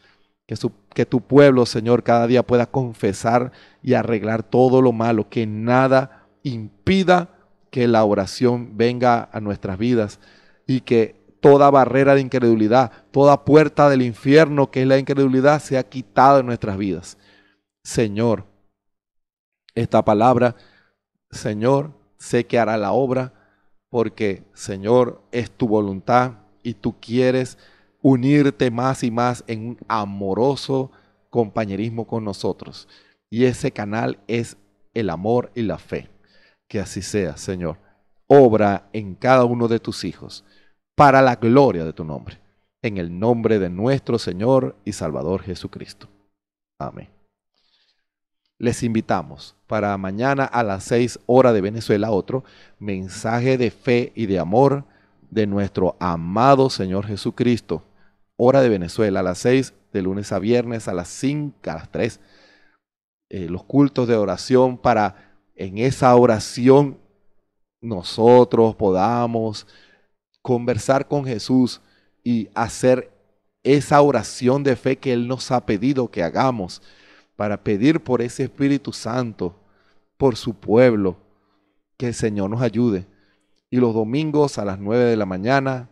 Que su que tu pueblo, Señor, cada día pueda confesar y arreglar todo lo malo, que nada impida que la oración venga a nuestras vidas y que toda barrera de incredulidad, toda puerta del infierno que es la incredulidad sea quitada de nuestras vidas. Señor, esta palabra, Señor, sé que hará la obra porque, Señor, es tu voluntad y tú quieres unirte más y más en un amoroso compañerismo con nosotros. Y ese canal es el amor y la fe. Que así sea, Señor. Obra en cada uno de tus hijos, para la gloria de tu nombre. En el nombre de nuestro Señor y Salvador Jesucristo. Amén. Les invitamos para mañana a las seis horas de Venezuela otro mensaje de fe y de amor de nuestro amado Señor Jesucristo hora de Venezuela, a las 6 de lunes a viernes, a las 5, a las 3. Eh, los cultos de oración para en esa oración nosotros podamos conversar con Jesús y hacer esa oración de fe que Él nos ha pedido que hagamos para pedir por ese Espíritu Santo, por su pueblo, que el Señor nos ayude. Y los domingos a las 9 de la mañana,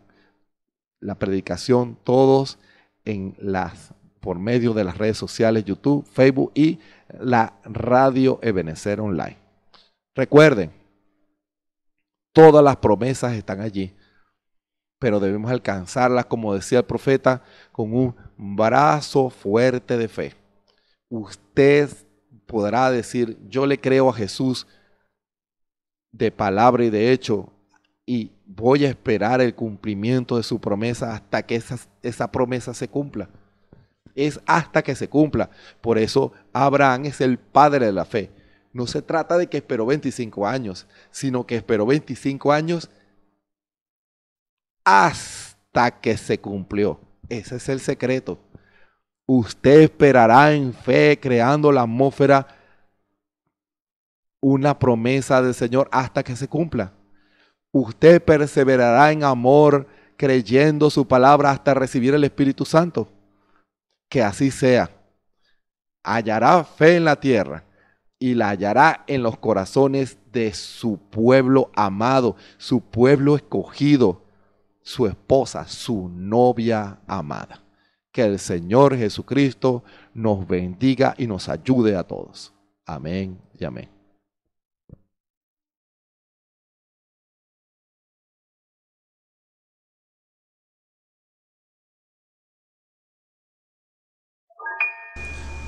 la predicación, todos en las por medio de las redes sociales, YouTube, Facebook y la radio Ebenecer Online. Recuerden, todas las promesas están allí, pero debemos alcanzarlas, como decía el profeta, con un brazo fuerte de fe. Usted podrá decir, yo le creo a Jesús de palabra y de hecho, y voy a esperar el cumplimiento de su promesa hasta que esa, esa promesa se cumpla. Es hasta que se cumpla. Por eso Abraham es el padre de la fe. No se trata de que esperó 25 años, sino que esperó 25 años hasta que se cumplió. Ese es el secreto. Usted esperará en fe, creando la atmósfera, una promesa del Señor hasta que se cumpla usted perseverará en amor creyendo su palabra hasta recibir el Espíritu Santo. Que así sea. Hallará fe en la tierra y la hallará en los corazones de su pueblo amado, su pueblo escogido, su esposa, su novia amada. Que el Señor Jesucristo nos bendiga y nos ayude a todos. Amén y amén.